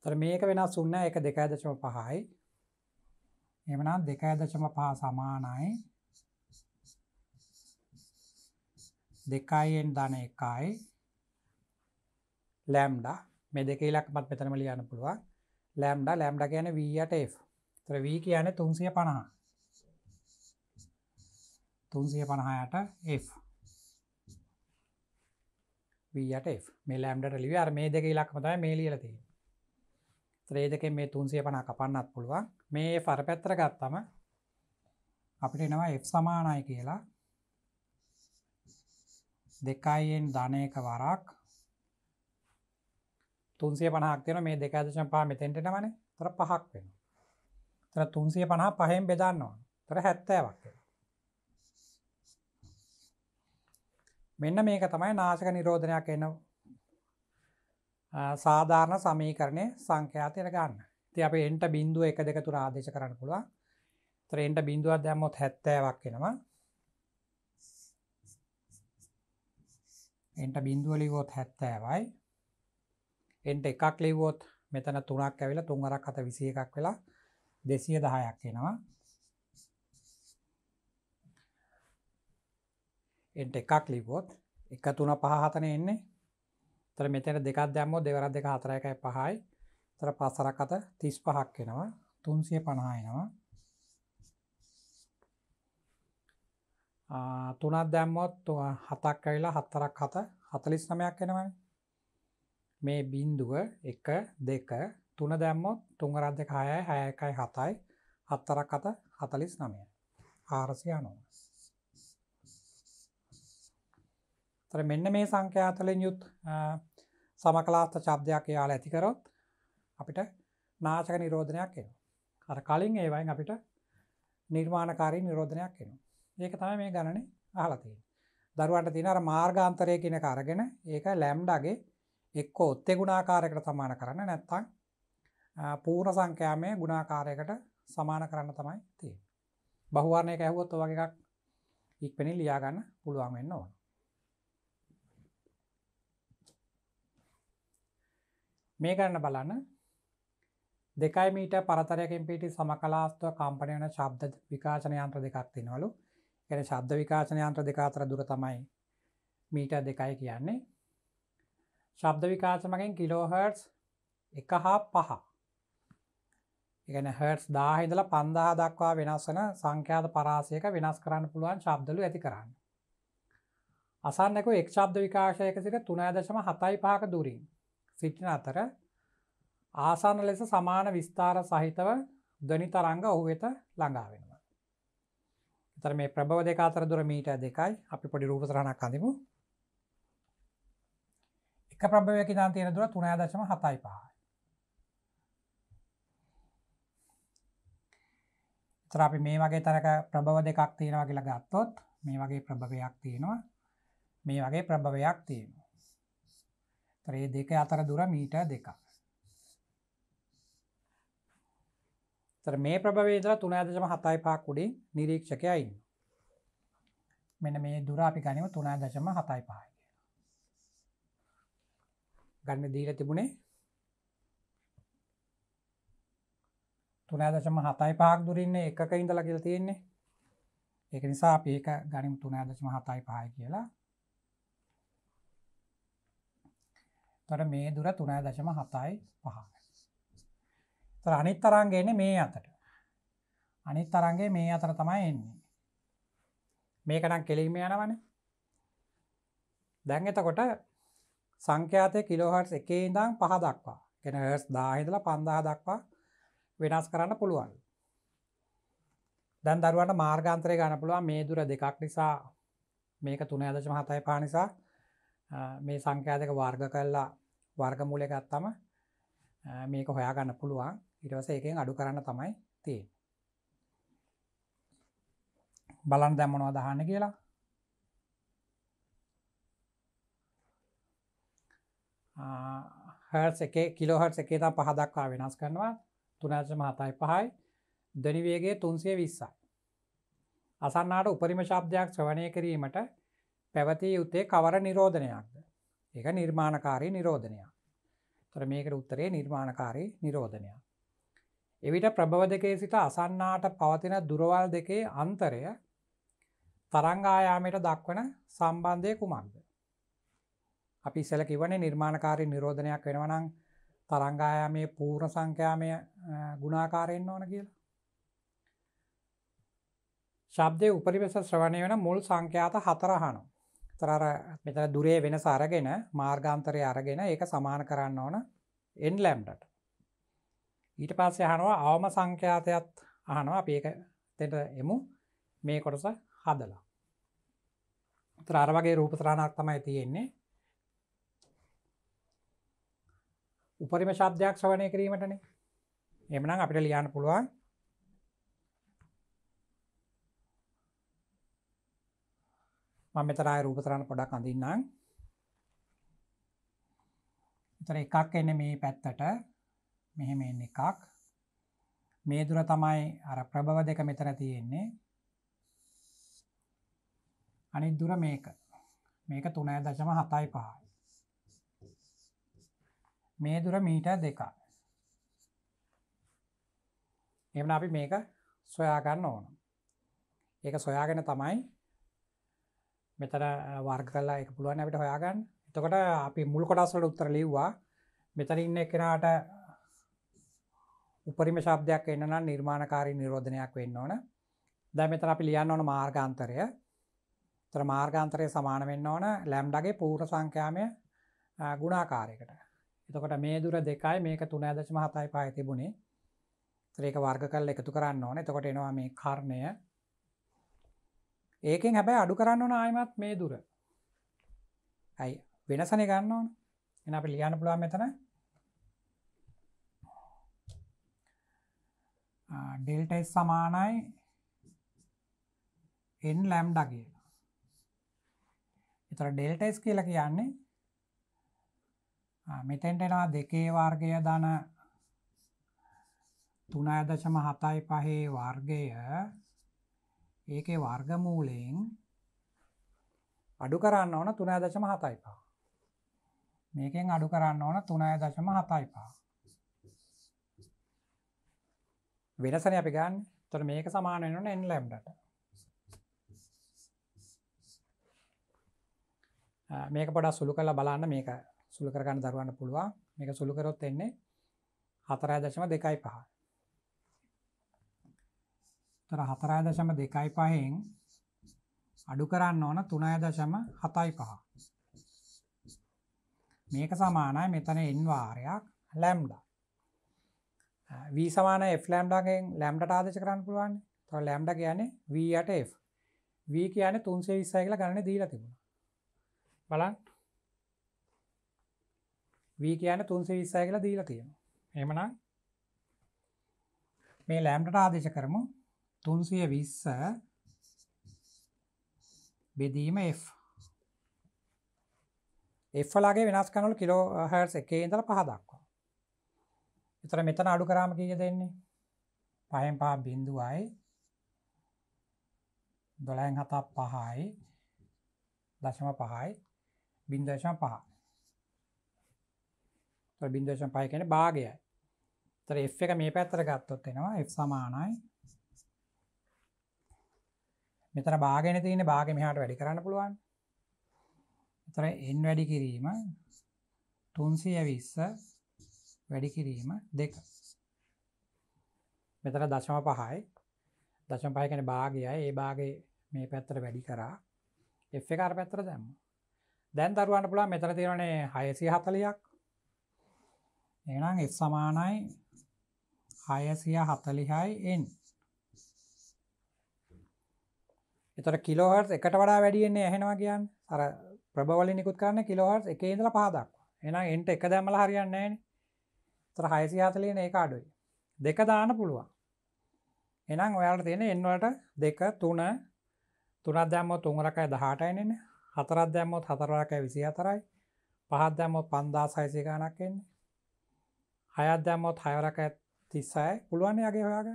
තර මේක වෙන සුන්න එක දෙකඇදචම පහයි එමනම් දෙකඇදචම පහ සමානයි දෙකයිෙන් ධන එකයි ලෑම්ඩ මෙ දෙක ඉලක්මත් මෙතනම ලියන්න පුළුවන් ලෑම්ඩ ලෑම්ඩ කියන වීට තර වී කියන තුන්සිය පණහා තුන්සිය පණහායට F වීයට මේ ලෑම්ඩට ලිව අර මේ දෙක ඉලක්මතයි මේ ලියලති ත්‍රේදක මේ තුන්සිය පනා කපන්නත් පුළුවන් මේ ෆර පැත්තර ගත්තම අපිට එනවා එ සමානයි කියලා දෙකයිෙන් ධනයක වරක් තුන්සිය පනහක් තියෙන මේ දෙකදශන පා මෙතෙන්ටෙනවන තර පහක් වෙන තර තුන්සිය පනහ පහෙන් බෙදන්නවා තර හැත්තෑ වක් කියලා මෙන්න මේක තමයි නාශක නිරෝධනයක් එන සාධාරණ සමීකරණය සංඛ්‍යාතියට ගන්න ති අප එන්ට බින්දුව එක දෙක තුර ආදේශ කරන්න පුළුවන් ත්‍රෙන්ට බින්දුවත් දැම්මොත් හැත්තෑවක් වෙනවා එන්ට බින්දුවලිවොත් හැත්තෑවයි එන්ට එකක් ලිවොත් මෙතන තුනක් ඇවිල තුන්වරක් අත විසිය එකක් වෙලා දෙසිය දහයක් එෙනවා එන්ට එකක් ලිබොත් එක තුන පහතන එන්නේ තර මෙතන දෙකක් දැම්මෝ දෙවර දෙක හතරයකයි පහයි තර පසරකත තිස් පහක් වෙනවා තුන්සිය පණහායනවා තුනත් දැම්මොත් හතක් ඇවිලා හත්තරක් හත හතලිස් නමයක් එෙනවන මේ බින්දුව එක දෙක තුන දැම්මොත් තුංගරත් දෙක හයයි හයකයි හතයි හත්තරක් අත හතලිස් නමය ආරසිය අනුවස් තර මෙන්න මේ සංඛ්‍යා තුළින් යුත් සමකලාස්ත ශබ්දයක් යාල ඇතිකරොත් අපිට නාචක නිරෝධනයක් එන අර කලින් ඒවයින් අපිට නිර්මාණකාරී නිරෝධනයක් එනු ඒක තම මේ ගණන අහලතිී දරුවන්ට තින අර මාර්ගාන්තරය කියන කාරගෙන ඒක ලැම්ඩගේ එක්ක ඔත්තෙ ගුණාකාරයකට සමාන කරන්න නැත්තං පූර්ණ සංඛ්‍යයාමය ගුණාකාරයකට සමාන කරන්න තමයි තිය බහුවරණය ඇහුවොත් වගේක් ඉක්පෙනි ලියාගන්න පුළුවන් වෙන්න ඕන මේ ගන්න බලන්න දෙකයි මීට පරතරයකින් පිටි සමකලාස්තුව කම්පනයන ශබ්ද විකාශනයන්ත්‍ර දෙකක් තිනවලු එන ශබ්ද විකාශනයන්ත්‍ර දෙක අතර දුර තමයි මීට දෙකයි කියන්නේ ශබ්ද විකාශමකින් කිලෝහර්ස් එක හා පහ එකන හර්ස් දාහිදල පන්දා දක්වා වෙනස් වන සංඛ්‍යාත පරාසයක වෙනස් කරන්න පුළුවන් ශබ්දලු ඇති කරන්න අසන්නෙකු එක් ශබ්ද විකාශයක සිට තුනෑදශම හතයි පාක දුරින් සිටින අතර ආසන ලෙස සමාන විස්ථාර සහිතව ධනි තරංග ඔහු වෙත ළඟා වෙනවා. එතර මේ ප්‍රබව දෙක අතර දුර මීට දෙකයි අපි පොඩි රූපසරණක් අඳමු. එක ප්‍රභවයක ඉතාන් තියෙන දුර තුනය දශම හතයි පහයි. තර අපි මේ වගේ තරක ප්‍රභව දෙකක් තියෙනවා කියලා ගත්තොත් මේ වගේ ප්‍රභවයක් තියෙනවා මේ වගේ ප්‍රභවයක් තියෙනවා. ත්‍රේ දෙක අතර දුර මීට දෙක මේ ප්‍රභවේදල තුනාදශම හතයි පාකුඩින් නිරීක්ෂකයයින් මෙන මේ දුර අපි ගනිම තුනා දශම හතයි පහයි ගන්න දීල තිබුණේ තුනා දශම හතයි පාක් දුරන්නේ එකක ඉඳලා කියල තියෙන්නේ එක නිසා අප ඒක ගනිම තුනා දශම හතයි පහයි කියලා තොට මේ දුර තුනෑ දශම හතයි පහ තොර අනිත් තරන්ගේන මේ අතට අනිත් තරන්ගේ මේ අතර තමයි එන්නේ මේකනම් කෙලිීම යනවන දැන් එතකොට සංඛ්‍යාතය කිලෝහටස් එකේ ඉඳම් පහ දක්වා කෙන හස් දාහිදල පන්දා දක්වා වෙනස් කරන්න පුළුවන් දැන් දරුවට මාර්ගන්තරය ගණ පුළුවන් මේ දුර දෙකක් නිසා මේක තුන ඇදශම හතයි පානිසා මේ සංඛ්‍යා දෙක වර්ග කරලා වර්ගමූලය ගත්තම මේක හොයාගන්න පුළුවන් ඊටවස එකෙන් අඩු කරන්න තමයි තිය බලන් දැම්මනවා දහන්න කියලා හර්ස් එක කිලෝහට් එකේ තම් පහදක්වා වෙනස් කරනවා තුනර්ශ මහතයි පහයි දනිවේගේ තුන්සේ විස්සයි අසන්නාට උපරිම ශබ්දයක් ශ්‍රවණය කිරීමට පැවතිය යුත්තේ කවර නිරෝධනයක්ද ඒක නිර්මාණකාරී නිරෝධනයක් තොර මේකට උත්තරේ නිර්මාණකාරී නිරෝධනයක් එවිට ප්‍රභව දෙකේ සිට අසන්නාට පවතින දුරවල් දෙකේ අන්තරය තරංගායාමයට දක්වන සම්බන්ධය කුමක්ද අපි ඉස්සල කිවනේ නිර්මාණකාරී නිරෝධනයක් වෙනවනං තරංගායාමේ පූර්ණ සංඛ්‍යාමය ගුණාකාරයෙන් ඕන කියලා. ශබ්දය උපරිවෙස ශ්‍රවණය වෙන මුල් සංඛ්‍යාත හතරහනු. තරර මෙතන දුරේ වෙන සරගෙන මාර්ගාන්තරය අරගෙන ඒක සමාන කරන්න ඕන එන් ලැම්ඩට ඊට පස්සේ හනවා අවම සංඛ්‍යාතයත් අහනවා අප ඒක තෙට එමු මේ කොටස හදලා තරර වගේ රූපතරණක් තමයි තියෙන්නේ උපරිම ශබ්දයක් ශ්‍රවණය කිරීමටනේ එමනම් අපිට ලියන්න පුළුවන් මම මෙතරයි රූපතරන්න පොඩක් අඳන්නම් තර එකක් එන්න මේ පැත්තට මෙහෙම එන්න එකක් මේ දුර තමයි අර ප්‍රභව දෙක මෙතර තියෙන්නේ අනි දුර මේක මේක තුනෑ දශම හතයි පහයි මේ දුර මීට දෙක එම අපි මේක සොයාගන්න ඕන ඒක සොයාගෙන තමයි මෙතන වර්ග කල්ලා එක පුළුවන් අපිට හොයාගන්න එතකොට අපි මුල් කොටස්වලට උත්තර ලිව්වා මෙතන ඉන්න එකෙනට උපරිම ශබ්දයක් එන්න නම් නිර්මාණකාරී නිරෝධනයක් වෙන්න ඕන දැ මෙතන අපි ලියන්න ඕන මාර්ගාන්තරය තර මාර්ගාන්තරය සමාන වෙන්න ඕන ලැම්ඩගේ පූර්ණ සංඛ්‍යාමය ගුණාකාරයකට එතකොට මේ දුර දෙකයි මේක තුන ඇදශම හතයි පහ තිබුණේ ත්‍රේක වර්ග කල් එකතු කරන්න ඕන එතකොට එනවා මේ කර්ණය ඒකෙන් හැබැයි අඩු කරන්න ඕන ආයමත් මේ දුර ඇයි වෙනසන ගන්න ඕන එන අපි ලියන්න පුළුවන් මෙතන ඩෙල්ටස් සමානයි එන් ලැම්ඩ කිය එතර ඩෙල්ටස් කියල කියන්නේ මෙතැන්ටෙනවා දෙකේ වර්ගය දන තුන ඇදශම හතයි පහේ වර්ගය ඒකේ වර්ගමූලයෙන් අඩු කරන්න ඕන තුනෑ දශම හතයිපා මේකෙන් අඩු කරන්න ඕන තුනය දශම හතයිපා වෙනසන අපි ගන්න තොර මේක සමාන වෙනන එන් ලැම්ඩට මේක පොඩා සුළු කල බලන්න මේක සුළු කරගන්න දරුවන්න පුළුවන් මේක සුළුකරොත් එන්නේ හතරය දශම දෙකයි පහ තර 4.25න් අඩු කරන්න ඕන 3.75. මේක සමානයි මෙතන n වාරයක් ලැම්ඩා. v සමාන f ලැම්ඩාගෙන් ලැම්ඩාට ආදේශ කරන්න පුළුවන්. තව ලැම්ඩා කියන්නේ v යට f. v කියන්නේ 326 කියලා ගණනේ දීලා තිබුණා. බලන්න. v කියන්නේ 326 කියලා දීලා තියෙනවා. එහෙමනම් මේ ලෑම්ඩට ආදේශ කරමු තුන්සිය විස්ස බෙදීම F එෆලාගේ වෙනස් කනුල් කිලෝ හර්ස් එකේ ඉඳල පහදක්වා එතර මෙතන අඩු කරාම කියය දෙන්නේ පහෙන් පහ බින්දුවයි දොලයින් හතා පහයි දශම පහයි බින්දශම පහ බින්දශම පහ කියන භාගයයි තර එ එක මේ පැත්තර ගත්තොත් එෙනවා එ සමානයි මෙතන බාගෙන තියෙන බාග මෙහාට වැඩි කරන්න පුළුවන් තර එන් වැඩි කිරීම තුන්සිය විස්ස වැඩි කිරීම දෙක මෙතන දශම පහයි දශම පහකන භාගයයි ඒ භාගේ මේ පැත්තර වැඩි කරා එ එකකාර පැත්තර දැම්ම දැන් දරුවන්න පුළා මෙතර තිරණේ හයසිය හතලයක් එනම් එ සමානයි හයසිය හතලිහයි එන් එතොට කිලෝහර්ස් එකට වඩා වැඩියන්නේ ඇහෙනවා කියන්න අර ප්‍රබවල නිකුත් කරන්න කිලෝහර්ස් එක ඉඳල පහදක් එන එන්ට එක දැමල හරියන්න ෑන තර හයිසි හතලයන ඒ අඩුයි දෙක දාන පුළුවන් එනම් ඔයාට තියෙන එන්නවට දෙක තුන තුනත් දැම්මොත් තුන්රකයි දහටයිනෙන හතරත් දැම්මොත් හතරකයි විසි අතරයි පහත් දැම්මොත් පන්දා සයිසි ගණක් එන්නේ හයත් දැම්මොත් හයවරකඇත් තිස්සයි පුළුවන්ය අගේ හොයාග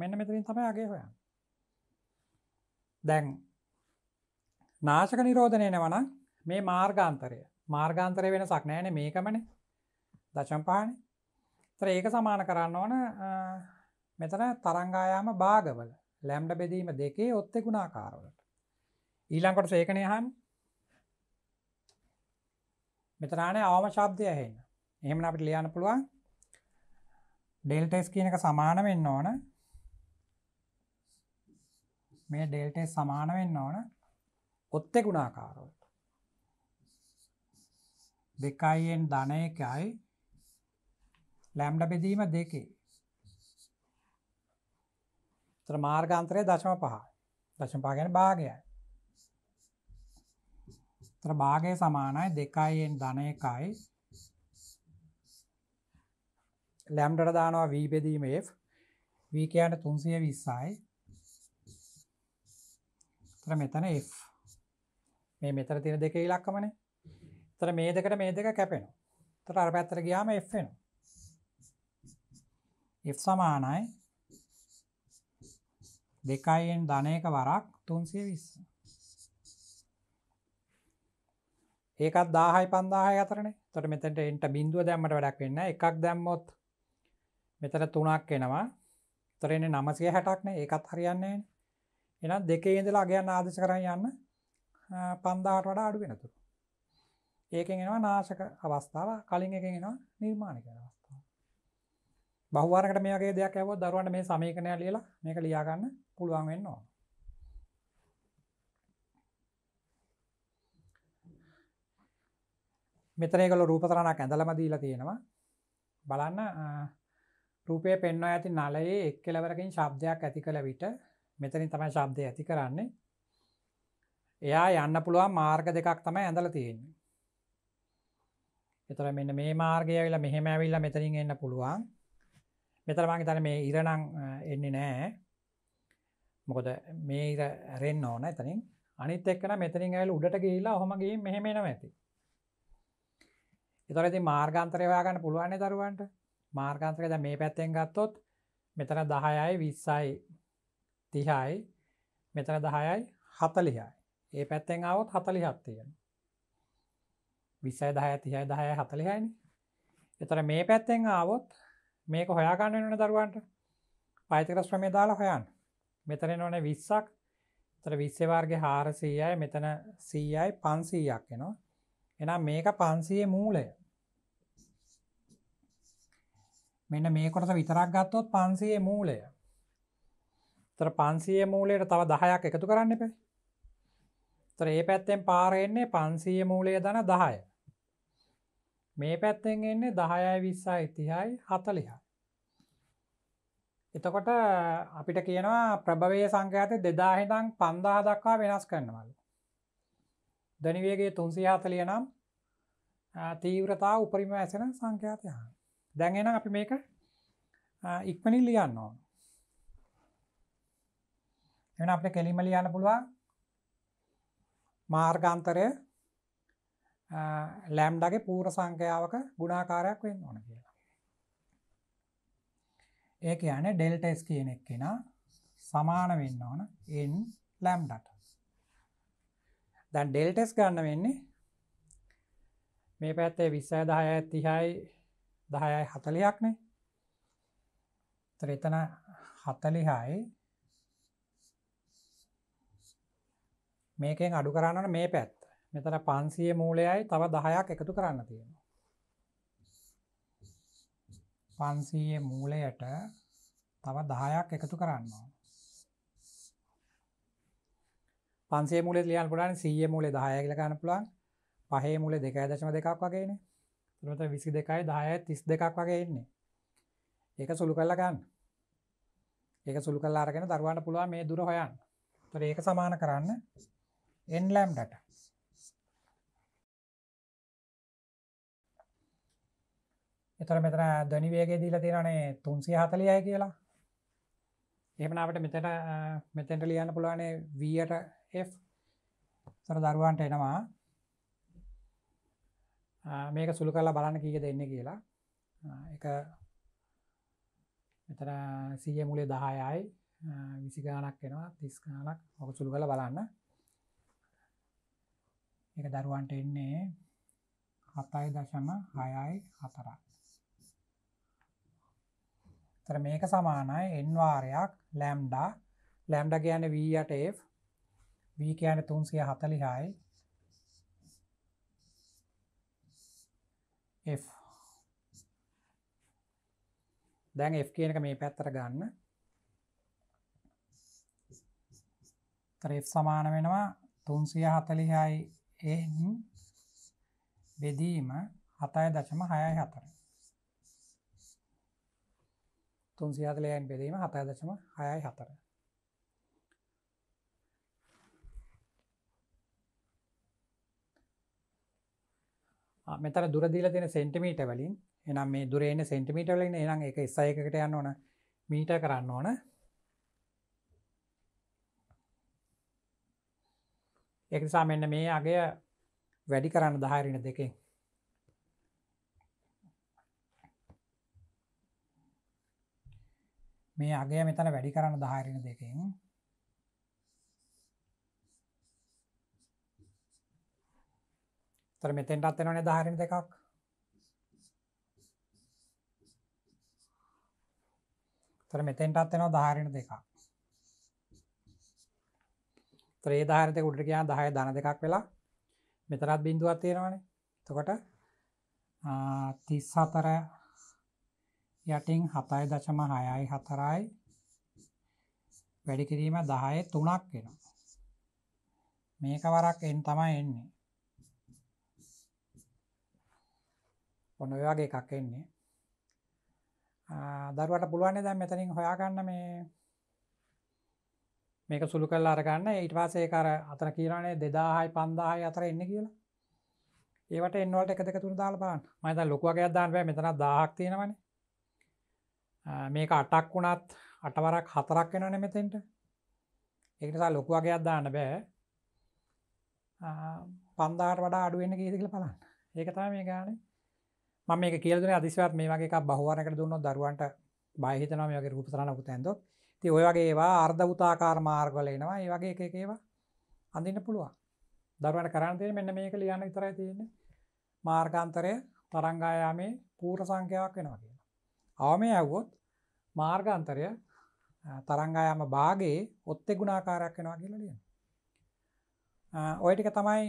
මෙන්න මෙතරින් තමයි අගේ හොයා දැන් නාශක නිරෝධනය නවන මේ මාර්ගාන්තරය මාර්ගාන්තරය වෙන සක්නෑන මේකමන දශම්පාන තර ඒක සමාන කරන්න ඕන මෙතන තරංගායාම භාගවල ලැම්ඩ බෙදීම දෙකේ ඔත්තෙකුණා කාරවලට ඊළංකොට සේකනය හන් මෙතරානේ අවම ශබ්දය ඇහෙන්න එහෙම අපට ලියන්න පුළුවන් ඩෙල්ටෙස් කියනක සමාන වෙන්න ඕන මේ ඩෙල්ටේ සමාන වෙන්න ඕන ඔත්තෙ ගුණාකාරවලට දෙකයිෙන් ධන එකයි ලැම්ඩ බෙදීම දෙකේ තර මාර්ගන්තරය දශම පහ දශම පාගැන භාගයයි තර භාගය සමානයි දෙකයිෙන් ධන එකයි ලැම්ඩට දානවා වී බෙදීම වී කියන්න තුන්සිය විස්සයි තර මෙතන F මේ මෙතර තියෙන දෙක ඉලක්කමනේ තර මේ දෙකට මේ දෙක කැපෙනවා තර අර පැත්තර ගියාම F වෙනවා F සමානයි දෙකයිෙන් ධන එක වරක් තුන්සේ විස්ස ඒකත් දාහයි පන්දාහය අතරනේ තොට මෙතට එන්ට බින්දුව දැම්මට වැඩක් වෙන්න එකක් දැම්මොත් මෙතර තුනක් එනවා තරෙන්නේ නමසය හැටක්න ඒකත් හරියන්නේ එනම් දෙකේ ඉඳලා අගයන් ආදේශ කරන් යන්න 5000ට වඩා අඩු වෙනතුරු. ඒකෙන් එනවා නාශක අවස්ථාව, කලින් එකෙන් එනවා නිර්මාණික අවස්ථාව. බහුවාරකට මේ වගේ දෙයක් ඇහුවොත් දරුවන්ට මේ සමීකරණය ලියලා මේක ලියා ගන්න පුළුවන් වෙන්න ඕන. මෙතන ඒගොල්ලෝ රූපතරණක් ඇඳලම දීලා තියෙනවා. බලන්න රූපය පෙන්වා ඇති නලයේ එක් කෙලවරකින් ශබ්දයක් ඇති කළ විට මෙතනින් තමයි ශබ්දය ඇති කරන්නේ එයා යන්න පුළුවන් මාර්ග දෙකක් තමයි ඇඳල තියෙන්නේ එතර මෙන්න මේ මාර්ගය වෙල මෙහෙම ඇවිල්ල මෙතරින් එන්න පුළුවන් මෙතරමගේ තන මේ ඉරනං එන්නේ නෑ මොකද මේ රෙන්න්න ඕන එතනින් අනිත් එක්කන මෙතරින් ඇල් උඩට ගේලා හොමගේ මෙහෙමෙනම ඇති එතොරති මාර්ගන්තරයවාගන්න පුළුවන් දරුවන්ට මාර්ගන්තරයද මේ පැත්තෙන් ගත්තොත් මෙතන දහයයි විස්සයි තිහායි මෙතන දහයයි හතලිහායි ඒ පැත්තෙන් ආවත් හතලි හත්තයෙන් විස්සයි දහය තිහයි දහය හතලිහයිනි එතර මේ පැත්තෙන් ආවොත් මේක හොයාගන්න වෙන දරුවන්ට පයිතිකරස්්‍රමය දාලා හොයන් මෙතන නොන විස්සක් තර විස්සවාර්ගේ හාරසීයයි මෙතන සීයයි පන්සීයක් එනවා එනම් මේක පන්සියේ මූලය මෙන්න මේ කොටස විතරක් ගත්තොත් පන්සියේ මූලය තර පන්සිය මූලයට තව දහයක් එකතු කරන්න පැ තර ඒ පැත්තෙන් පාරෙන්නේ පන්සිය මූලය දන දහය මේ පැත්තෙන් එන්නේ දහයයි විස්සා ඉතිහායි හතලිහා එතකොට අපිට කියනවා ප්‍රභවය සංඛ්‍යාත දෙදාහිතන් පන්දාහ දක්වා වෙනස් කරනවල දනිවගේ තුන්සිය හතලිය නම් තීව්‍රතා උපරිම ඇසෙන සංඛ්‍යාතයහන් දැන්ගෙන අපි මේක ඉක්මනින් ලියන්න ඕන එන අපට කෙලිම ලියන්න පුළුවන් මාර්ගන්තරය ලෑම්ඩගේ පූර සංඛ්‍යාවක ගුණාකාරයක් වෙන්න ඕන කියලා ඒක යන ඩෙල්ටස් කියන එක් කෙන සමාන වෙන්න ඕන එන් ලෑම්ඩට දැන් ඩෙල්ටස් ගන්න වෙන්නේ මේ පැත්තේ විස්සය දහය තිහයි දහයයි හතලයක්නේ ත්‍රතන හතලිහායි මේකෙන් අඩු කරන්නට මේ පැත් මෙතන පන්සිය මූලයයි තව දහයක් එකතු කරන්න තියෙනවා. පන්සීය මූලයට තව දහයක් එකතු කරන්නවා. පන්සේ මුල ලියන් පුලන් සිය මුල දහයකල ගන්න පුලන් පහේ මුල දෙකයි දශම දෙකක් වගේන තුළට විසි දෙකයි දාය තිස් දෙකක් වගේ එන්නේ ඒක සුළු කල්ල ගන්න ඒක සුළු කල්ලාරගෙන දරුවන්න පුළුවන් මේ දුර හොයන් තොර ඒක සමාන කරන්න n lambda times. එතකොට මෙතන ධ්වනි වේගය දීලා තියෙනවානේ 340යි කියලා. එහෙමනම් අපිට මෙතන මෙතෙන්ට ලියන්න පුළුවන්නේ v යට f. ඒතර දරුවන්ට එනවා. මේක සුළු කරලා බලන්න කීයද එන්නේ කියලා. ඒක මෙතන 100 මුලේ 10යි 20 ගණක් එනවා 30 ගණක් ඔක සුළු කරලා බලන්න. එක දරුවන්ට එන්නේ හතයි දශම හයයි හතරක් තර මේක සමානයි එන්වාරයක් ලෑම්ඩා ලෑම්ඩ කියන වීයට වී කියන තුන්සිය හතලිහායි දැන් F කියනක මේ පැත්තර ගන්න තරේ සමාන වෙනවා තුන්සිය හතලිහායි එහි බෙදීම හතය දශම හයයි හතර තුන් සිහතලයන් බෙදීම හතය දශම හයයි හතර මෙතර දුරදීල තින සෙන්ටිමීට වලින් එනම් මේ දුරේන සෙන්ටිමීට වලින් එනම් එක එස්සයකට යන්න ඕන මීට කරන්න ඕන එකනිසා මෙන්න මේ අගය වැඩි කරන්න දහරින දෙකෙන් මේ අගේ මෙතන වැඩි කරන්න දහරින දෙකෙන් තර මෙතෙන්ට අත්තෙනවනේ දහරින දෙකක් තර මෙතෙන්ට අත්තෙනවා දහරින දෙකක් ත්‍රේ ධාරතය උඩට කියන් දහය දන දෙකක් වෙලා මෙතරත් බින්දුවත් තියෙනවාන තකොට තිස් හතර යටින් හතයි දශම හයයි හතරයි වැඩි කිරීම දහය තුනක් වෙනවා මේක වරක් එන් තමයි එන්නේ ඔන්න ඔය වගේ එකක් එන්නේ දරුවට පුළුවන්නේ දැන් මෙතනින් හොයාගන්න මේ මේක සුළු කල් අරගන්න ඊට පස්සේ කර අතර කියරනේ දෙදාහයි පන්දාහයි අතර එන්න කියලා ඒවට එන්නවට එකක තුර දාල බලන්න මත ලොකුවගේ දාන්න මෙතන දාහක් තියෙනවන මේක අටක් වුණත් අටවරක් හතරක් වෙනන මෙතෙන්ට ඒනිසා ලොකුවගේ අදදාන්න බෑ පන්දාට වඩා අඩුවෙන්න්න කීදිකල බලන්න ඒකතා මේ ගානේ මම මේ කියලදන අදිසිවත් මේ වගේ බහුවනකට දුන්න දරුවන්ට බහිතනමයගේ රූපසරනකුතැන්දොත් ති ඔය වගේ ඒවා අර්ධවතාකාර මාර්ගල එනවා ඒ වගේ එක ඒවා අඳන්න පුළුවන් දරුවට කරන්තය මෙන්න මේක ලියන්න විතරයි තියෙන මාර්ගන්තරය තරංගායාමේ පූර සංඛ්‍යාවක් වෙනවා කියන අවම ඇව්වොත් මාර්ගන්තරය තරංගායාම භාගේ ඔත්තෙ ගුණාකාරයක් වෙනවා කියලා ලියන ඔයටික තමයි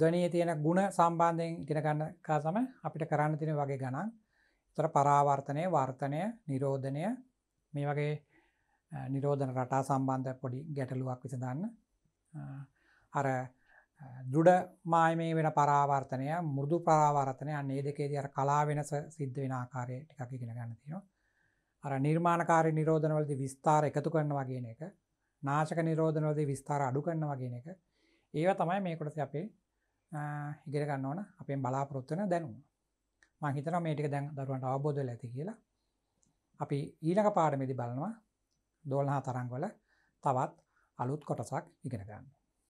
දනී තියෙන ගුණ සම්බන්ධයෙන් ඉගෙන ගන්නකා සම අපිට කරන්න තින වගේ ගණන් තර පරාවර්තනය වර්තනය නිරෝධනය මේ වගේ නිරෝධන රටා සම්බන්ධ පොඩි ගැටලුවක් විසඳන්න අර දුඩ මායමේ වෙන පරාවර්තනය මුරදු පරාවර්තනය අන්නේ දෙකේද අර කලා වෙනස සිද්ධ වෙන ආකාරය ටිකක් ඉගෙන ගන්න තියෙනවා අර නිර්මාණකාරය නිරෝධනවලදි විස්ථාර එකතු කරන වගේ එක නාශක නිරෝධනවලදී විස්ථාර අඩු කරන වගේ එක ඒව තමයි මේකොටස අපේ ඉගෙන ගන්න ඕන අපෙන් බලාපොරොත්වන දැනුවා මං හිතනවා මේ ටික දැන් දරුවන්ට අවබෝධ වෙලා ඇති කියලා. අපි ඊළඟ පාඩමේදී බලනවා 12 තරඟ වල තවත් අලුත් කොටසක් ඉගෙන ගන්න.